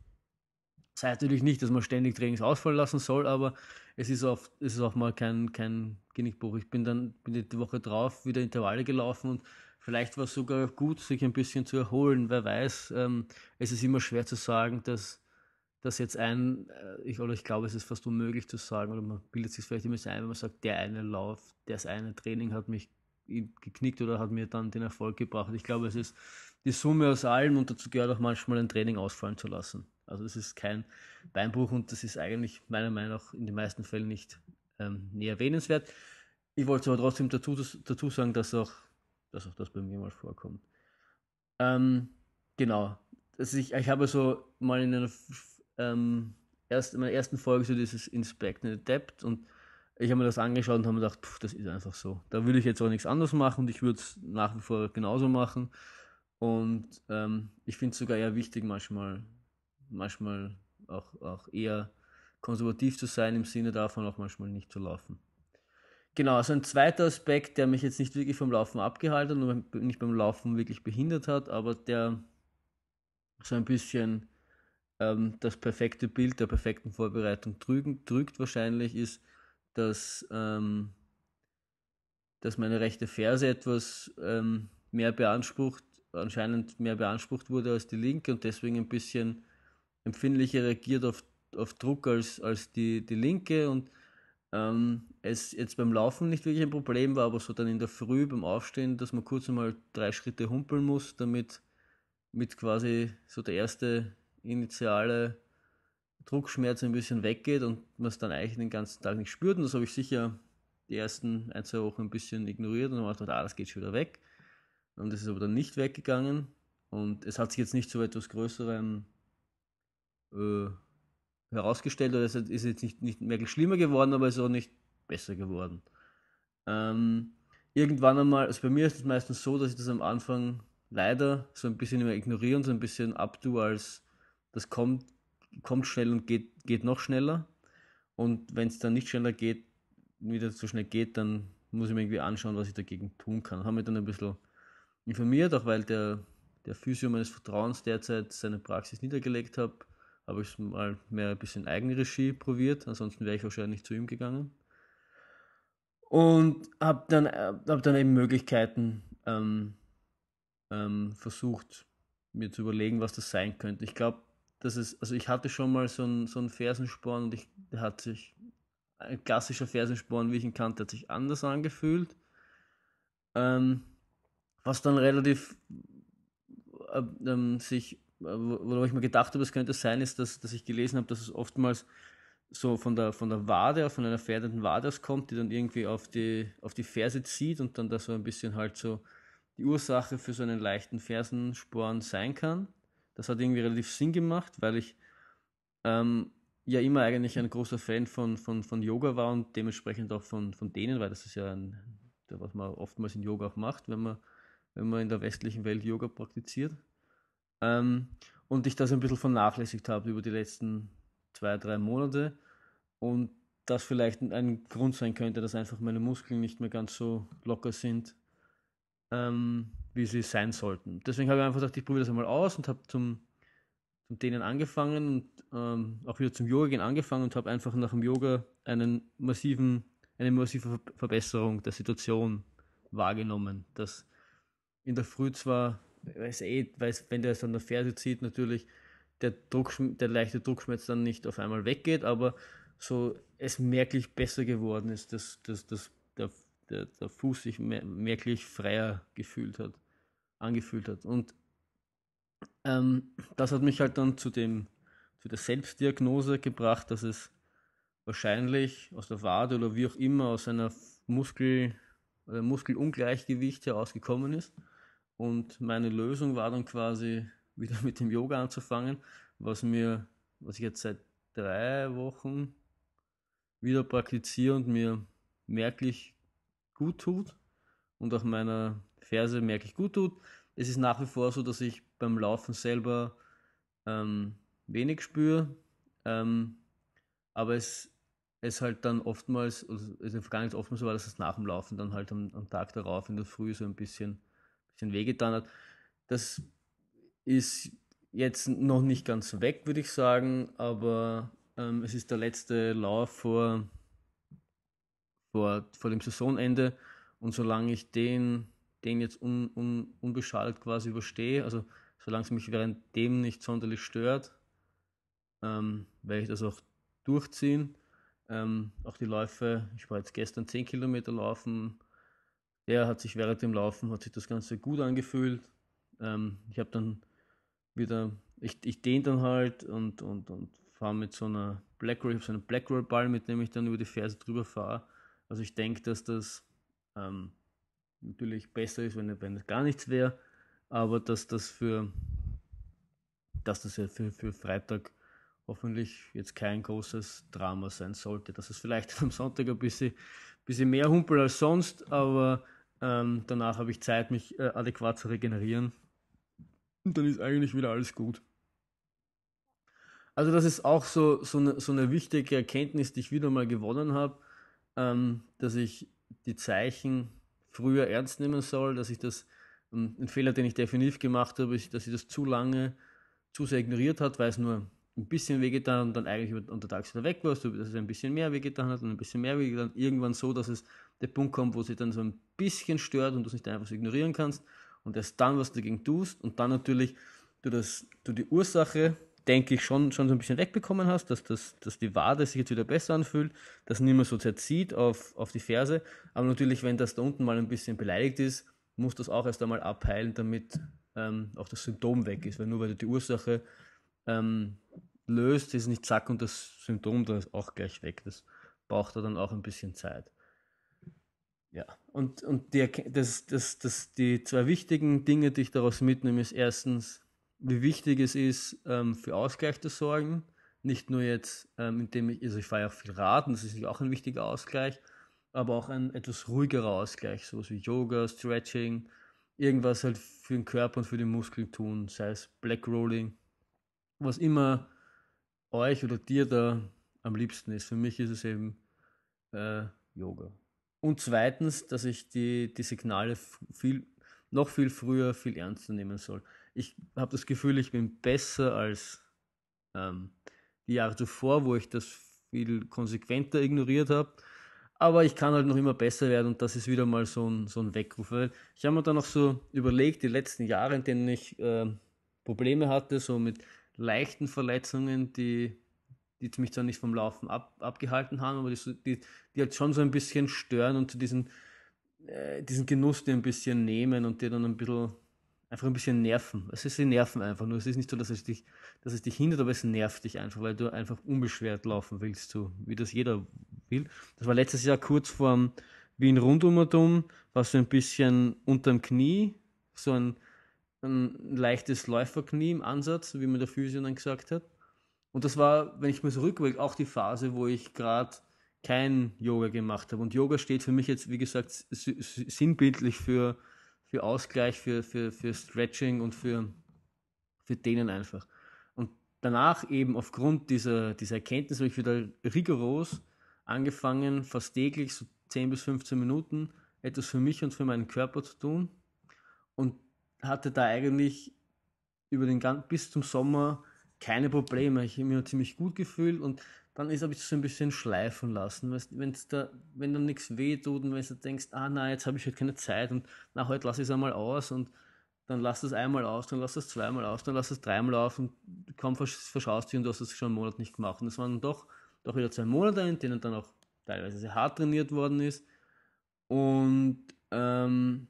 [SPEAKER 1] Das heißt natürlich nicht, dass man ständig Trainings ausfallen lassen soll, aber es ist, oft, es ist auch mal kein, kein Genickbruch. Ich bin dann bin die Woche drauf wieder Intervalle gelaufen und vielleicht war es sogar gut, sich ein bisschen zu erholen. Wer weiß, ähm, es ist immer schwer zu sagen, dass das jetzt ein, äh, ich, oder ich glaube, es ist fast unmöglich zu sagen, oder man bildet sich vielleicht immer so ein, wenn man sagt, der eine Lauf, das eine Training hat mich geknickt oder hat mir dann den Erfolg gebracht. Ich glaube, es ist die Summe aus allem und dazu gehört auch manchmal ein Training ausfallen zu lassen. Also es ist kein Beinbruch und das ist eigentlich meiner Meinung nach in den meisten Fällen nicht ähm, näher erwähnenswert. Ich wollte aber trotzdem dazu, das, dazu sagen, dass auch, dass auch das bei mir mal vorkommt. Ähm, genau. Also ich, ich habe so mal in einer ähm, erst, in meiner ersten Folge so dieses Inspect and Adapt und ich habe mir das angeschaut und habe mir gedacht, pff, das ist einfach so. Da würde ich jetzt auch nichts anderes machen und ich würde es nach wie vor genauso machen. Und ähm, ich finde es sogar eher wichtig, manchmal manchmal auch, auch eher konservativ zu sein, im Sinne davon auch manchmal nicht zu laufen. Genau, also ein zweiter Aspekt, der mich jetzt nicht wirklich vom Laufen abgehalten und nicht beim Laufen wirklich behindert hat, aber der so ein bisschen ähm, das perfekte Bild der perfekten Vorbereitung drücken, drückt wahrscheinlich, ist, dass, ähm, dass meine rechte Ferse etwas ähm, mehr beansprucht, anscheinend mehr beansprucht wurde als die linke und deswegen ein bisschen empfindlicher reagiert auf, auf Druck als, als die, die Linke und ähm, es jetzt beim Laufen nicht wirklich ein Problem war, aber so dann in der Früh beim Aufstehen, dass man kurz einmal drei Schritte humpeln muss, damit mit quasi so der erste initiale Druckschmerz ein bisschen weggeht und man es dann eigentlich den ganzen Tag nicht spürt. Und das habe ich sicher die ersten ein, zwei Wochen ein bisschen ignoriert und dann habe gedacht, ah, das geht schon wieder weg. Und das ist aber dann nicht weggegangen. Und es hat sich jetzt nicht zu etwas Größerem äh, herausgestellt oder es ist jetzt nicht, nicht merklich schlimmer geworden, aber es ist auch nicht besser geworden. Ähm, irgendwann einmal, also bei mir ist es meistens so, dass ich das am Anfang leider so ein bisschen immer ignoriere und so ein bisschen abtue, als das kommt, kommt schnell und geht, geht noch schneller. Und wenn es dann nicht schneller geht, wieder so schnell geht, dann muss ich mir irgendwie anschauen, was ich dagegen tun kann. Haben mich dann ein bisschen informiert, auch weil der, der Physio meines Vertrauens derzeit seine Praxis niedergelegt hat habe ich mal mehr ein bisschen Eigenregie probiert, ansonsten wäre ich wahrscheinlich zu ihm gegangen. Und habe dann, hab dann eben Möglichkeiten ähm, ähm, versucht, mir zu überlegen, was das sein könnte. Ich glaube, das ist, also ich hatte schon mal so einen, so einen Fersensporn und ich hat sich, ein klassischer Fersensporn, wie ich ihn kannte, hat sich anders angefühlt. Ähm, was dann relativ äh, ähm, sich worauf ich mir gedacht habe, es könnte sein, ist, dass, dass ich gelesen habe, dass es oftmals so von der, von der Wade, von einer fährenden Wade aus kommt, die dann irgendwie auf die, auf die Ferse zieht und dann da so ein bisschen halt so die Ursache für so einen leichten Fersensporn sein kann. Das hat irgendwie relativ Sinn gemacht, weil ich ähm, ja immer eigentlich ein großer Fan von, von, von Yoga war und dementsprechend auch von, von denen, weil das ist ja ein, was man oftmals in Yoga auch macht, wenn man, wenn man in der westlichen Welt Yoga praktiziert. Ähm, und ich das ein bisschen vernachlässigt habe über die letzten zwei, drei Monate. Und das vielleicht ein Grund sein könnte, dass einfach meine Muskeln nicht mehr ganz so locker sind, ähm, wie sie sein sollten. Deswegen habe ich einfach gedacht, ich probiere das einmal aus und habe zum, zum Dehnen angefangen und ähm, auch wieder zum Yoga gehen angefangen und habe einfach nach dem Yoga einen massiven, eine massive Verbesserung der Situation wahrgenommen. Dass in der Früh zwar weil eh, weil's, wenn der es an der Ferse zieht, natürlich der, Druck, der leichte Druckschmerz dann nicht auf einmal weggeht, aber so es merklich besser geworden ist, dass, dass, dass der, der, der Fuß sich merklich freier gefühlt hat, angefühlt hat. Und ähm, das hat mich halt dann zu, dem, zu der Selbstdiagnose gebracht, dass es wahrscheinlich aus der Wade oder wie auch immer aus einer Muskel, äh, Muskelungleichgewicht herausgekommen ist. Und meine Lösung war dann quasi wieder mit dem Yoga anzufangen, was mir, was ich jetzt seit drei Wochen wieder praktiziere und mir merklich gut tut und auch meiner Ferse merklich gut tut. Es ist nach wie vor so, dass ich beim Laufen selber ähm, wenig spüre, ähm, aber es, ist halt dann oftmals, also es ist gar nicht oftmals so, dass es nach dem Laufen dann halt am, am Tag darauf in der Früh so ein bisschen bisschen wehgetan hat. Das ist jetzt noch nicht ganz weg, würde ich sagen, aber ähm, es ist der letzte Lauf vor, vor, vor dem Saisonende und solange ich den, den jetzt un, un, unbeschadet quasi überstehe, also solange es mich während dem nicht sonderlich stört, ähm, werde ich das auch durchziehen. Ähm, auch die Läufe, ich war jetzt gestern 10 Kilometer laufen, er hat sich während dem Laufen, hat sich das Ganze gut angefühlt. Ähm, ich habe dann wieder, ich, ich dehne dann halt und, und, und fahre mit so einer Blackroll, ich habe so einen Blackroll-Ball, mit dem ich dann über die Ferse drüber fahre. Also ich denke, dass das ähm, natürlich besser ist, wenn, wenn es gar nichts wäre, aber dass das für dass das ja für, für Freitag hoffentlich jetzt kein großes Drama sein sollte. Dass es vielleicht am Sonntag ein bisschen, bisschen mehr humpelt als sonst, aber ähm, danach habe ich Zeit, mich äh, adäquat zu regenerieren. Und dann ist eigentlich wieder alles gut. Also das ist auch so, so, eine, so eine wichtige Erkenntnis, die ich wieder mal gewonnen habe, ähm, dass ich die Zeichen früher ernst nehmen soll, dass ich das, ähm, ein Fehler, den ich definitiv gemacht habe, ist, dass ich das zu lange, zu sehr ignoriert habe, weil es nur ein bisschen wehgetan und dann eigentlich untertags wieder weg warst, dass es ein bisschen mehr wehgetan hat und ein bisschen mehr wehgetan. Irgendwann so, dass es der Punkt kommt, wo es dann so ein bisschen stört und du es nicht einfach so ignorieren kannst und erst dann was dagegen tust und dann natürlich du, das, du die Ursache, denke ich, schon, schon so ein bisschen wegbekommen hast, dass, dass, dass die Wade sich jetzt wieder besser anfühlt, dass nicht mehr so zerzieht auf, auf die Ferse. Aber natürlich, wenn das da unten mal ein bisschen beleidigt ist, muss das auch erst einmal abheilen, damit ähm, auch das Symptom weg ist. Weil nur weil du die Ursache ähm, löst, ist nicht zack und das Symptom dann ist auch gleich weg. Das braucht er dann auch ein bisschen Zeit. Ja, und, und die, das, das, das, die zwei wichtigen Dinge, die ich daraus mitnehme, ist erstens, wie wichtig es ist, ähm, für Ausgleich zu sorgen. Nicht nur jetzt, ähm, indem ich, also ich fahre ja auch viel Raten, das ist natürlich auch ein wichtiger Ausgleich, aber auch ein etwas ruhigerer Ausgleich, sowas wie Yoga, Stretching, irgendwas halt für den Körper und für die Muskeln tun, sei es Black Rolling, was immer euch oder dir da am liebsten ist. Für mich ist es eben äh, Yoga. Und zweitens, dass ich die, die Signale viel, noch viel früher, viel ernster nehmen soll. Ich habe das Gefühl, ich bin besser als ähm, die Jahre zuvor, wo ich das viel konsequenter ignoriert habe. Aber ich kann halt noch immer besser werden und das ist wieder mal so ein, so ein Weckruf. ich habe mir dann noch so überlegt, die letzten Jahre, in denen ich äh, Probleme hatte, so mit leichten Verletzungen, die, die mich zwar nicht vom Laufen ab, abgehalten haben, aber die, die, die halt schon so ein bisschen stören und zu diesen, äh, diesen Genuss, die ein bisschen nehmen und die dann ein bisschen einfach ein bisschen nerven. Es ist, sie nerven einfach nur. Es ist nicht so, dass es dich, dass es dich hindert, aber es nervt dich einfach, weil du einfach unbeschwert laufen willst, so wie das jeder will. Das war letztes Jahr kurz vorm Wien Rundumadum, war so ein bisschen unterm Knie, so ein ein leichtes Läuferknie im Ansatz, wie mir der Physio dann gesagt hat. Und das war, wenn ich mir so rückweg, auch die Phase, wo ich gerade kein Yoga gemacht habe. Und Yoga steht für mich jetzt, wie gesagt, sinnbildlich für, für Ausgleich, für, für, für Stretching und für, für Dehnen einfach. Und danach eben aufgrund dieser, dieser Erkenntnis habe ich wieder rigoros angefangen, fast täglich so 10 bis 15 Minuten etwas für mich und für meinen Körper zu tun. Und hatte da eigentlich über den ganzen, bis zum Sommer keine Probleme. Ich habe mich ziemlich gut gefühlt und dann ist habe ich so ein bisschen schleifen lassen. wenn's da, wenn dann nichts wehtut und wenn du denkst, ah nein, jetzt habe ich halt keine Zeit und na, heute lasse ich es einmal aus und dann lass es einmal aus, dann lass es zweimal aus, dann lass es dreimal auf und komm, verschaust dich und du hast es schon einen Monat nicht gemacht. Und es waren doch, doch wieder zwei Monate, in denen dann auch teilweise sehr hart trainiert worden ist. Und ähm,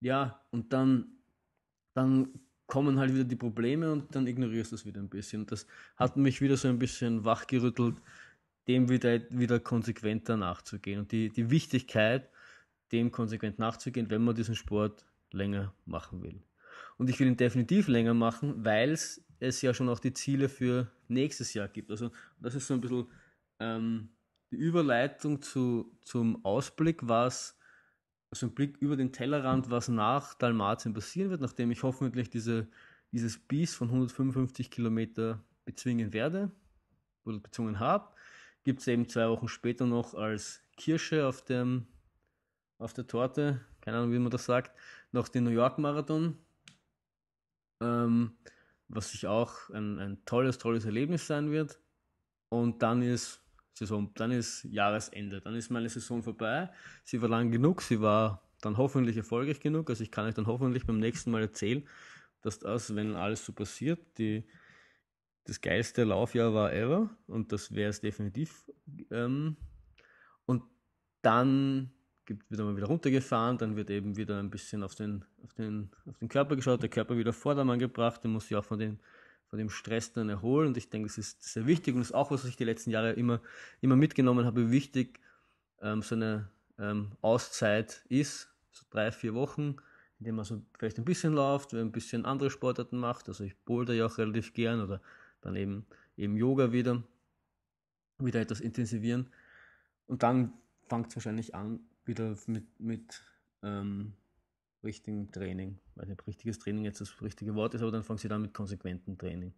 [SPEAKER 1] ja, und dann dann kommen halt wieder die Probleme und dann ignorierst du es wieder ein bisschen. Das hat mich wieder so ein bisschen wachgerüttelt, dem wieder, wieder konsequenter nachzugehen und die, die Wichtigkeit, dem konsequent nachzugehen, wenn man diesen Sport länger machen will. Und ich will ihn definitiv länger machen, weil es ja schon auch die Ziele für nächstes Jahr gibt. Also das ist so ein bisschen ähm, die Überleitung zu, zum Ausblick, was so ein Blick über den Tellerrand, was nach Dalmatien passieren wird, nachdem ich hoffentlich diese, dieses Biest von 155 Kilometer bezwingen werde oder bezwungen habe, gibt es eben zwei Wochen später noch als Kirsche auf, dem, auf der Torte, keine Ahnung, wie man das sagt, noch den New York Marathon, ähm, was sich auch ein, ein tolles, tolles Erlebnis sein wird. Und dann ist Saison, dann ist Jahresende, dann ist meine Saison vorbei. Sie war lang genug, sie war dann hoffentlich erfolgreich genug. Also ich kann euch dann hoffentlich beim nächsten Mal erzählen, dass das, wenn alles so passiert, die, das geilste Laufjahr war ever und das wäre es definitiv. Ähm, und dann wird man wieder runtergefahren, dann wird eben wieder ein bisschen auf den, auf, den, auf den Körper geschaut, der Körper wieder Vordermann gebracht, der muss sich auch von den von dem Stress dann erholen. Und ich denke, das ist sehr wichtig und das ist auch was, was ich die letzten Jahre immer, immer mitgenommen habe, wie wichtig ähm, so eine ähm, Auszeit ist, so drei, vier Wochen, indem man so vielleicht ein bisschen läuft, ein bisschen andere Sportarten macht. Also ich boulder ja auch relativ gern oder dann eben, eben Yoga wieder, wieder etwas intensivieren. Und dann fängt es wahrscheinlich an, wieder mit, mit ähm, richtigen Training. Weil nicht, richtiges Training jetzt das richtige Wort ist, aber dann fangen sie dann mit konsequentem Training.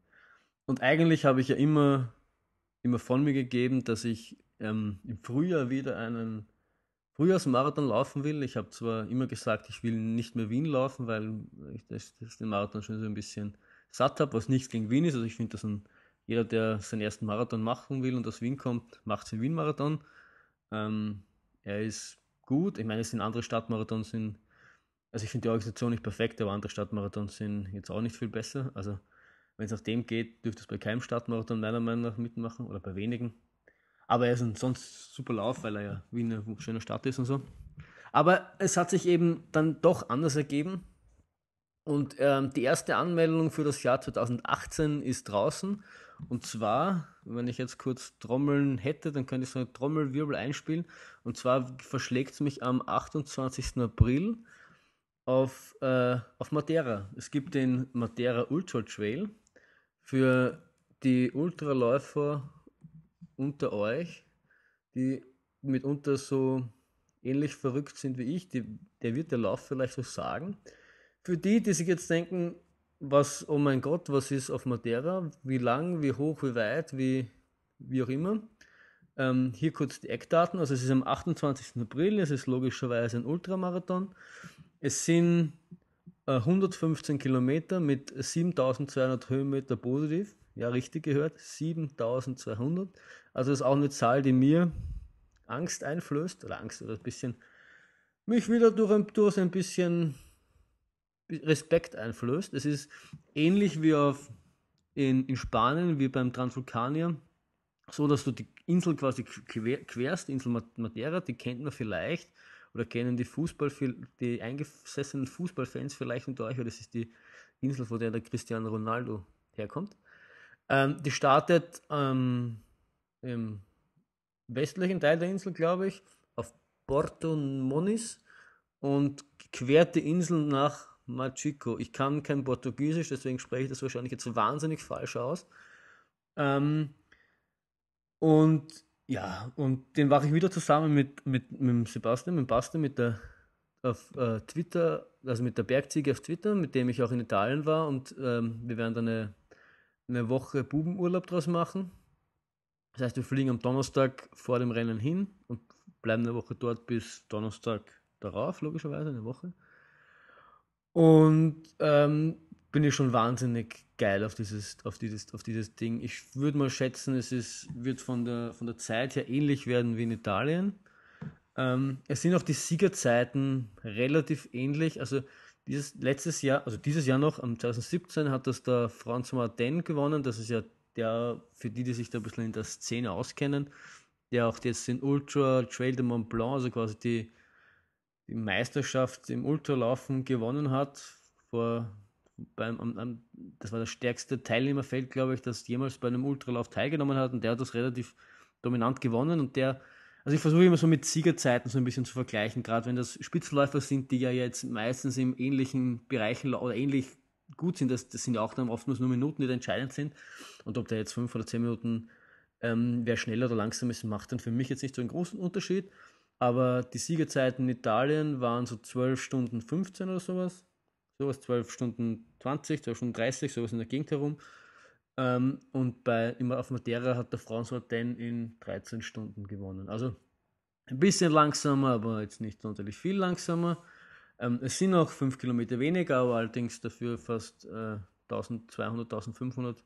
[SPEAKER 1] Und eigentlich habe ich ja immer, immer von mir gegeben, dass ich ähm, im Frühjahr wieder einen Frühjahrsmarathon laufen will. Ich habe zwar immer gesagt, ich will nicht mehr Wien laufen, weil ich das, das den Marathon schon so ein bisschen satt habe, was nichts gegen Wien ist. Also ich finde, dass ein, jeder, der seinen ersten Marathon machen will und aus Wien kommt, macht seinen Wien-Marathon. Ähm, er ist gut. Ich meine, es sind andere Stadtmarathons in also ich finde die Organisation nicht perfekt, aber andere Stadtmarathons sind jetzt auch nicht viel besser. Also wenn es nach dem geht, dürfte es bei keinem Stadtmarathon meiner Meinung nach mitmachen oder bei wenigen. Aber er ist ein sonst super Lauf, weil er ja wie eine schöne Stadt ist und so. Aber es hat sich eben dann doch anders ergeben. Und ähm, die erste Anmeldung für das Jahr 2018 ist draußen. Und zwar, wenn ich jetzt kurz Trommeln hätte, dann könnte ich so eine Trommelwirbel einspielen. Und zwar verschlägt es mich am 28. April auf, äh, auf Matera. Es gibt den Madeira Ultra Trail für die Ultraläufer unter euch, die mitunter so ähnlich verrückt sind wie ich, die, der wird der Lauf vielleicht so sagen. Für die, die sich jetzt denken, was, oh mein Gott, was ist auf Madeira? wie lang, wie hoch, wie weit, wie, wie auch immer. Ähm, hier kurz die Eckdaten. Also es ist am 28. April, es ist logischerweise ein Ultramarathon. Es sind 115 äh, Kilometer mit 7200 Höhenmeter positiv. Ja, richtig gehört, 7200. Also ist auch eine Zahl, die mir Angst einflößt oder Angst oder ein bisschen mich wieder durch ein, durch ein bisschen Respekt einflößt. Es ist ähnlich wie auf, in, in Spanien, wie beim Transvulkanier, so dass du die Insel quasi quer, querst, die Insel Madeira, die kennt man vielleicht oder kennen die Fußball, die eingesessenen Fußballfans vielleicht unter euch, weil das ist die Insel, von der der Cristiano Ronaldo herkommt. Ähm, die startet ähm, im westlichen Teil der Insel, glaube ich, auf Porto Moniz und quert die Insel nach Machico. Ich kann kein Portugiesisch, deswegen spreche ich das wahrscheinlich jetzt wahnsinnig falsch aus. Ähm, und ja, und den mache ich wieder zusammen mit, mit, mit Sebastian, mit Basti, mit der auf äh, Twitter, also mit der Bergziege auf Twitter, mit dem ich auch in Italien war und ähm, wir werden dann eine, eine Woche Bubenurlaub draus machen. Das heißt, wir fliegen am Donnerstag vor dem Rennen hin und bleiben eine Woche dort bis Donnerstag darauf, logischerweise eine Woche. Und ähm, bin ich schon wahnsinnig geil auf dieses, auf dieses, auf dieses Ding. Ich würde mal schätzen, es ist, wird von der, von der Zeit her ähnlich werden wie in Italien. Ähm, es sind auch die Siegerzeiten relativ ähnlich. Also dieses letztes Jahr, also dieses Jahr noch, am 2017 hat das der Franz Martin gewonnen. Das ist ja der, für die, die sich da ein bisschen in der Szene auskennen, der auch jetzt den Ultra Trail de Mont Blanc, also quasi die, die Meisterschaft im Ultralaufen gewonnen hat vor beim, am, am, das war das stärkste Teilnehmerfeld, glaube ich, das jemals bei einem Ultralauf teilgenommen hat und der hat das relativ dominant gewonnen und der, also ich versuche immer so mit Siegerzeiten so ein bisschen zu vergleichen, gerade wenn das Spitzläufer sind, die ja jetzt meistens in ähnlichen Bereichen oder ähnlich gut sind, das, das sind ja auch dann oftmals nur Minuten, die da entscheidend sind und ob der jetzt fünf oder zehn Minuten ähm, wer schneller oder langsamer ist, macht dann für mich jetzt nicht so einen großen Unterschied. Aber die Siegerzeiten in Italien waren so 12 Stunden 15 oder sowas sowas, 12 Stunden 20, 12 Stunden 30, sowas in der Gegend herum. Ähm, und bei, immer auf Matera hat der Frauensorten in 13 Stunden gewonnen. Also ein bisschen langsamer, aber jetzt nicht sonderlich viel langsamer. Ähm, es sind auch 5 Kilometer weniger, aber allerdings dafür fast äh, 1200, 1500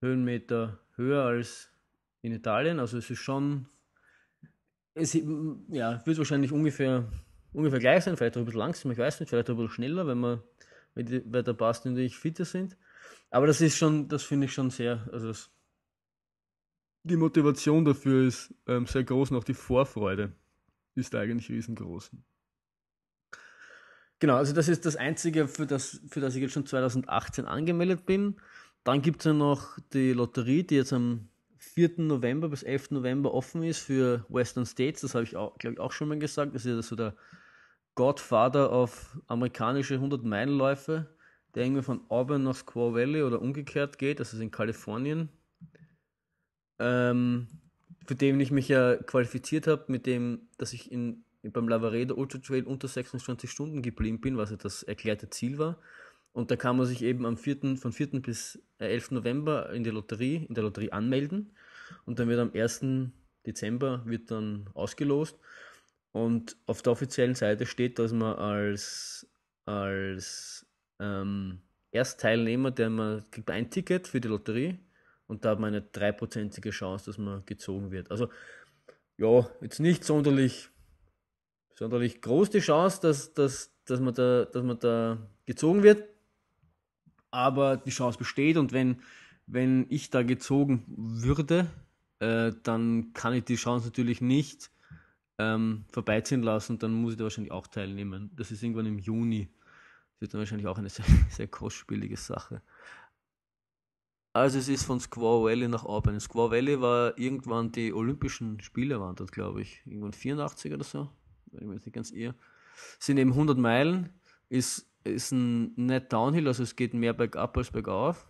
[SPEAKER 1] Höhenmeter höher als in Italien. Also es ist schon, es, ja, wird wahrscheinlich ungefähr ungefähr gleich sein, vielleicht auch ein bisschen langsamer, ich weiß nicht, vielleicht auch ein bisschen schneller, wenn wir mit, bei der Basti und ich fitter sind. Aber das ist schon, das finde ich schon sehr, also das, die Motivation dafür ist ähm, sehr groß und auch die Vorfreude ist eigentlich riesengroß. Genau, also das ist das Einzige, für das, für das ich jetzt schon 2018 angemeldet bin. Dann gibt es ja noch die Lotterie, die jetzt am 4. November bis 11. November offen ist für Western States. Das habe ich, glaube ich, auch schon mal gesagt. Das ist ja so der Godfather auf amerikanische 100-Meilen-Läufe, der irgendwie von Auburn nach Squaw Valley oder umgekehrt geht, das ist in Kalifornien, ähm, für den ich mich ja qualifiziert habe, mit dem, dass ich in, beim Lavaredo Ultra Trail unter 26 Stunden geblieben bin, was ja das erklärte Ziel war. Und da kann man sich eben am 4., von 4. bis 11. Äh, November in der Lotterie, in der Lotterie anmelden. Und dann wird am 1. Dezember wird dann ausgelost. Und auf der offiziellen Seite steht, dass man als, als ähm, Erstteilnehmer, der man kriegt ein Ticket für die Lotterie und da hat man eine dreiprozentige Chance, dass man gezogen wird. Also ja, jetzt nicht sonderlich, sonderlich groß die Chance, dass, dass, dass, man da, dass man da gezogen wird, aber die Chance besteht und wenn, wenn ich da gezogen würde, äh, dann kann ich die Chance natürlich nicht ähm, vorbeiziehen lassen, dann muss ich da wahrscheinlich auch teilnehmen. Das ist irgendwann im Juni. Das wird dann wahrscheinlich auch eine sehr, sehr kostspielige Sache. Also es ist von Squaw Valley nach Auburn. Squaw Valley war irgendwann die Olympischen Spiele waren dort, glaube ich. Irgendwann 84 oder so. Ich bin nicht ganz eher. Sind eben 100 Meilen. Ist, ist ein, nicht Downhill, also es geht mehr bergab als bergauf.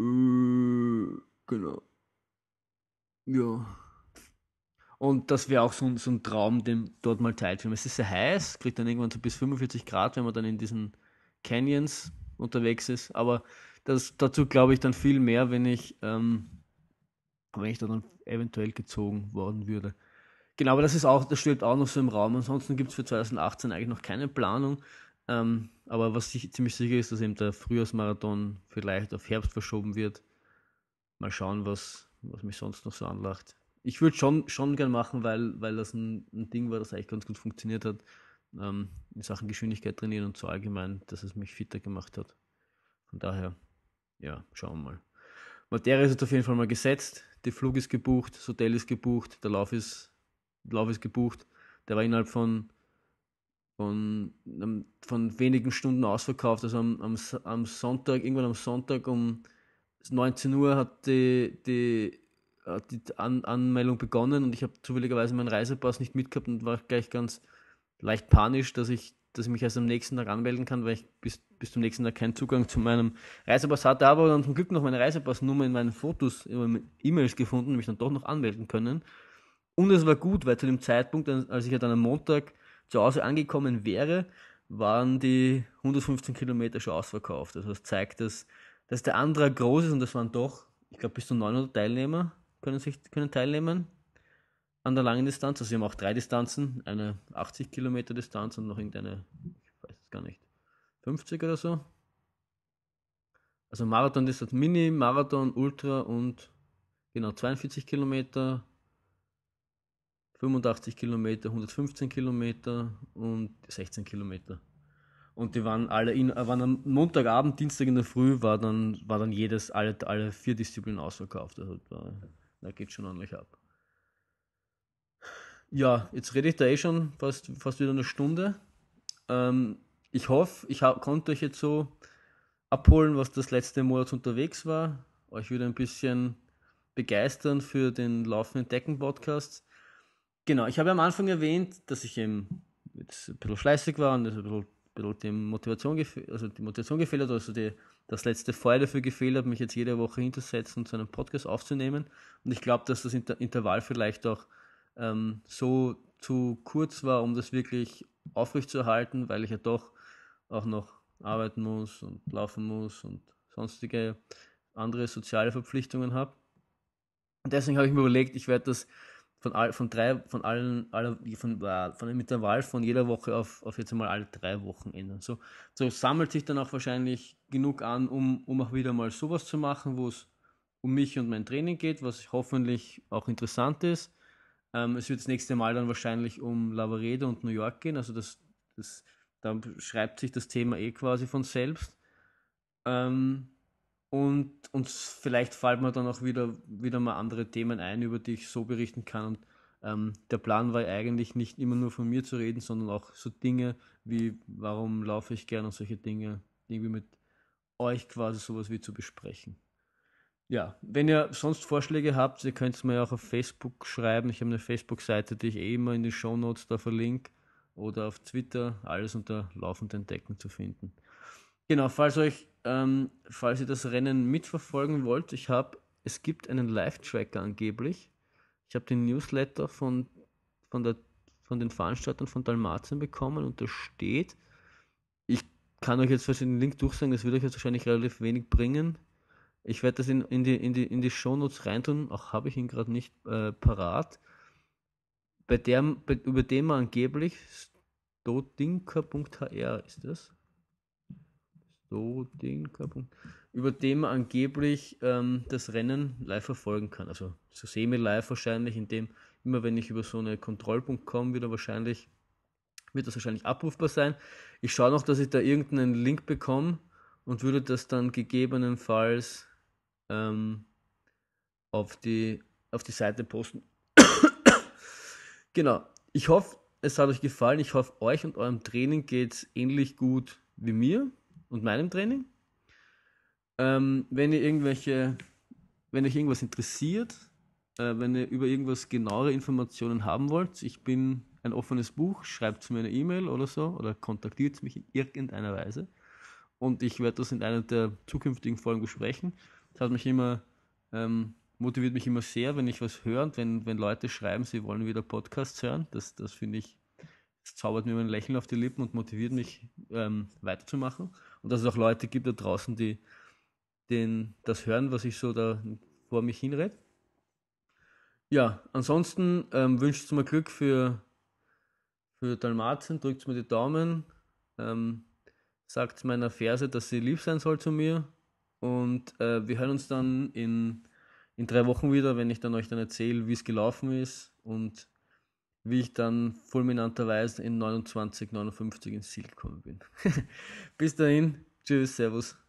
[SPEAKER 1] Äh, genau. Ja. Und das wäre auch so ein, so ein Traum, dem dort mal Zeit für. Es ist sehr heiß, kriegt dann irgendwann so bis 45 Grad, wenn man dann in diesen Canyons unterwegs ist. Aber das, dazu glaube ich dann viel mehr, wenn ich, ähm, wenn ich da dann eventuell gezogen worden würde. Genau, aber das ist auch, das steht auch noch so im Raum. Ansonsten gibt es für 2018 eigentlich noch keine Planung. Ähm, aber was ich, ziemlich sicher ist, dass eben der Frühjahrsmarathon vielleicht auf Herbst verschoben wird. Mal schauen, was, was mich sonst noch so anlacht ich würde schon, schon gern machen, weil, weil das ein, ein Ding war, das eigentlich ganz gut funktioniert hat. Ähm, in Sachen Geschwindigkeit trainieren und so allgemein, dass es mich fitter gemacht hat. Von daher, ja, schauen wir mal. Materie ist jetzt auf jeden Fall mal gesetzt. Der Flug ist gebucht, das Hotel ist gebucht, der Lauf ist, der Lauf ist gebucht. Der war innerhalb von, von, ähm, von wenigen Stunden ausverkauft. Also am, am, am Sonntag, irgendwann am Sonntag um 19 Uhr hat die, die äh, die An Anmeldung begonnen und ich habe zufälligerweise meinen Reisepass nicht mitgehabt und war gleich ganz leicht panisch, dass ich, dass ich mich erst am nächsten Tag anmelden kann, weil ich bis, bis zum nächsten Tag keinen Zugang zu meinem Reisepass hatte, aber dann zum Glück noch meine Reisepassnummer in meinen Fotos, in meinen E-Mails gefunden, mich dann doch noch anmelden können. Und es war gut, weil zu dem Zeitpunkt, als ich ja dann am Montag zu Hause angekommen wäre, waren die 115 Kilometer schon ausverkauft. Also das zeigt, dass, dass der Antrag groß ist und das waren doch, ich glaube, bis zu 900 Teilnehmer können, sich, können teilnehmen an der langen Distanz. Also sie haben auch drei Distanzen, eine 80 Kilometer Distanz und noch irgendeine, ich weiß es gar nicht, 50 oder so. Also Marathon ist das Mini, Marathon, Ultra und genau 42 Kilometer, 85 Kilometer, 115 Kilometer und 16 Kilometer. Und die waren alle in, waren am Montagabend, Dienstag in der Früh war dann, war dann jedes, alle, alle vier Disziplinen ausverkauft. Also da geht schon ordentlich ab. Ja, jetzt rede ich da eh schon fast, fast wieder eine Stunde. Ähm, ich hoffe, ich konnte euch jetzt so abholen, was das letzte Monat unterwegs war. Euch wieder ein bisschen begeistern für den laufenden Decken-Podcast. Genau, ich habe am Anfang erwähnt, dass ich eben jetzt ein bisschen fleißig war und ein bisschen bisschen die Motivation, also die Motivation gefehlt hat, also die, das letzte Feuer dafür gefehlt hat, mich jetzt jede Woche hinzusetzen und so einen Podcast aufzunehmen. Und ich glaube, dass das Inter Intervall vielleicht auch ähm, so zu kurz war, um das wirklich aufrechtzuerhalten, weil ich ja doch auch noch arbeiten muss und laufen muss und sonstige andere soziale Verpflichtungen habe. deswegen habe ich mir überlegt, ich werde das von all, von drei, von allen, aller, von, äh, von dem Intervall von jeder Woche auf, auf jetzt einmal alle drei Wochen ändern. So, so sammelt sich dann auch wahrscheinlich genug an, um, um auch wieder mal sowas zu machen, wo es um mich und mein Training geht, was hoffentlich auch interessant ist. Ähm, es wird das nächste Mal dann wahrscheinlich um Lavaredo und New York gehen, also das, das, da schreibt sich das Thema eh quasi von selbst. Ähm, und, und vielleicht fallen mir dann auch wieder, wieder mal andere Themen ein, über die ich so berichten kann. Und, ähm, der Plan war eigentlich nicht immer nur von mir zu reden, sondern auch so Dinge wie, warum laufe ich gerne und solche Dinge irgendwie mit euch quasi sowas wie zu besprechen. Ja, wenn ihr sonst Vorschläge habt, ihr könnt es mir auch auf Facebook schreiben. Ich habe eine Facebook-Seite, die ich eh immer in die Show Notes da verlinke. Oder auf Twitter, alles unter laufenden entdecken zu finden. Genau, falls euch, ähm, falls ihr das Rennen mitverfolgen wollt, ich habe, es gibt einen Live-Tracker angeblich. Ich habe den Newsletter von, von, der, von den Veranstaltern von Dalmatien bekommen und da steht, ich kann euch jetzt den Link durchsagen, das wird euch jetzt wahrscheinlich relativ wenig bringen. Ich werde das in, in die, in die, in die Shownotes reintun, auch habe ich ihn gerade nicht äh, parat. Bei der, bei, über dem angeblich stodinker.hr ist das so den Körperpunkt, über den man angeblich ähm, das Rennen live verfolgen kann. Also so semi-live wahrscheinlich, indem immer wenn ich über so eine Kontrollpunkt komme, wieder wahrscheinlich, wird das wahrscheinlich abrufbar sein. Ich schaue noch, dass ich da irgendeinen Link bekomme und würde das dann gegebenenfalls ähm, auf, die, auf die Seite posten. genau. Ich hoffe, es hat euch gefallen. Ich hoffe, euch und eurem Training geht es ähnlich gut wie mir und meinem Training. Ähm, wenn ihr irgendwelche, wenn euch irgendwas interessiert, äh, wenn ihr über irgendwas genauere Informationen haben wollt, ich bin ein offenes Buch, schreibt mir eine E-Mail oder so oder kontaktiert mich in irgendeiner Weise. Und ich werde das in einer der zukünftigen Folgen besprechen. Das hat mich immer, ähm, motiviert mich immer sehr, wenn ich was höre und wenn, wenn Leute schreiben, sie wollen wieder Podcasts hören. Das, das finde ich, das zaubert mir mein Lächeln auf die Lippen und motiviert mich ähm, weiterzumachen und dass es auch Leute gibt da draußen, die den, das hören, was ich so da vor mich hinrede. Ja, ansonsten ähm, wünscht mir Glück für, für Dalmatien, drückt mir die Daumen, ähm, sagt meiner Ferse, dass sie lieb sein soll zu mir und äh, wir hören uns dann in, in drei Wochen wieder, wenn ich dann euch dann erzähle, wie es gelaufen ist und wie ich dann fulminanterweise in 29, 59 ins Ziel gekommen bin. Bis dahin, tschüss, servus.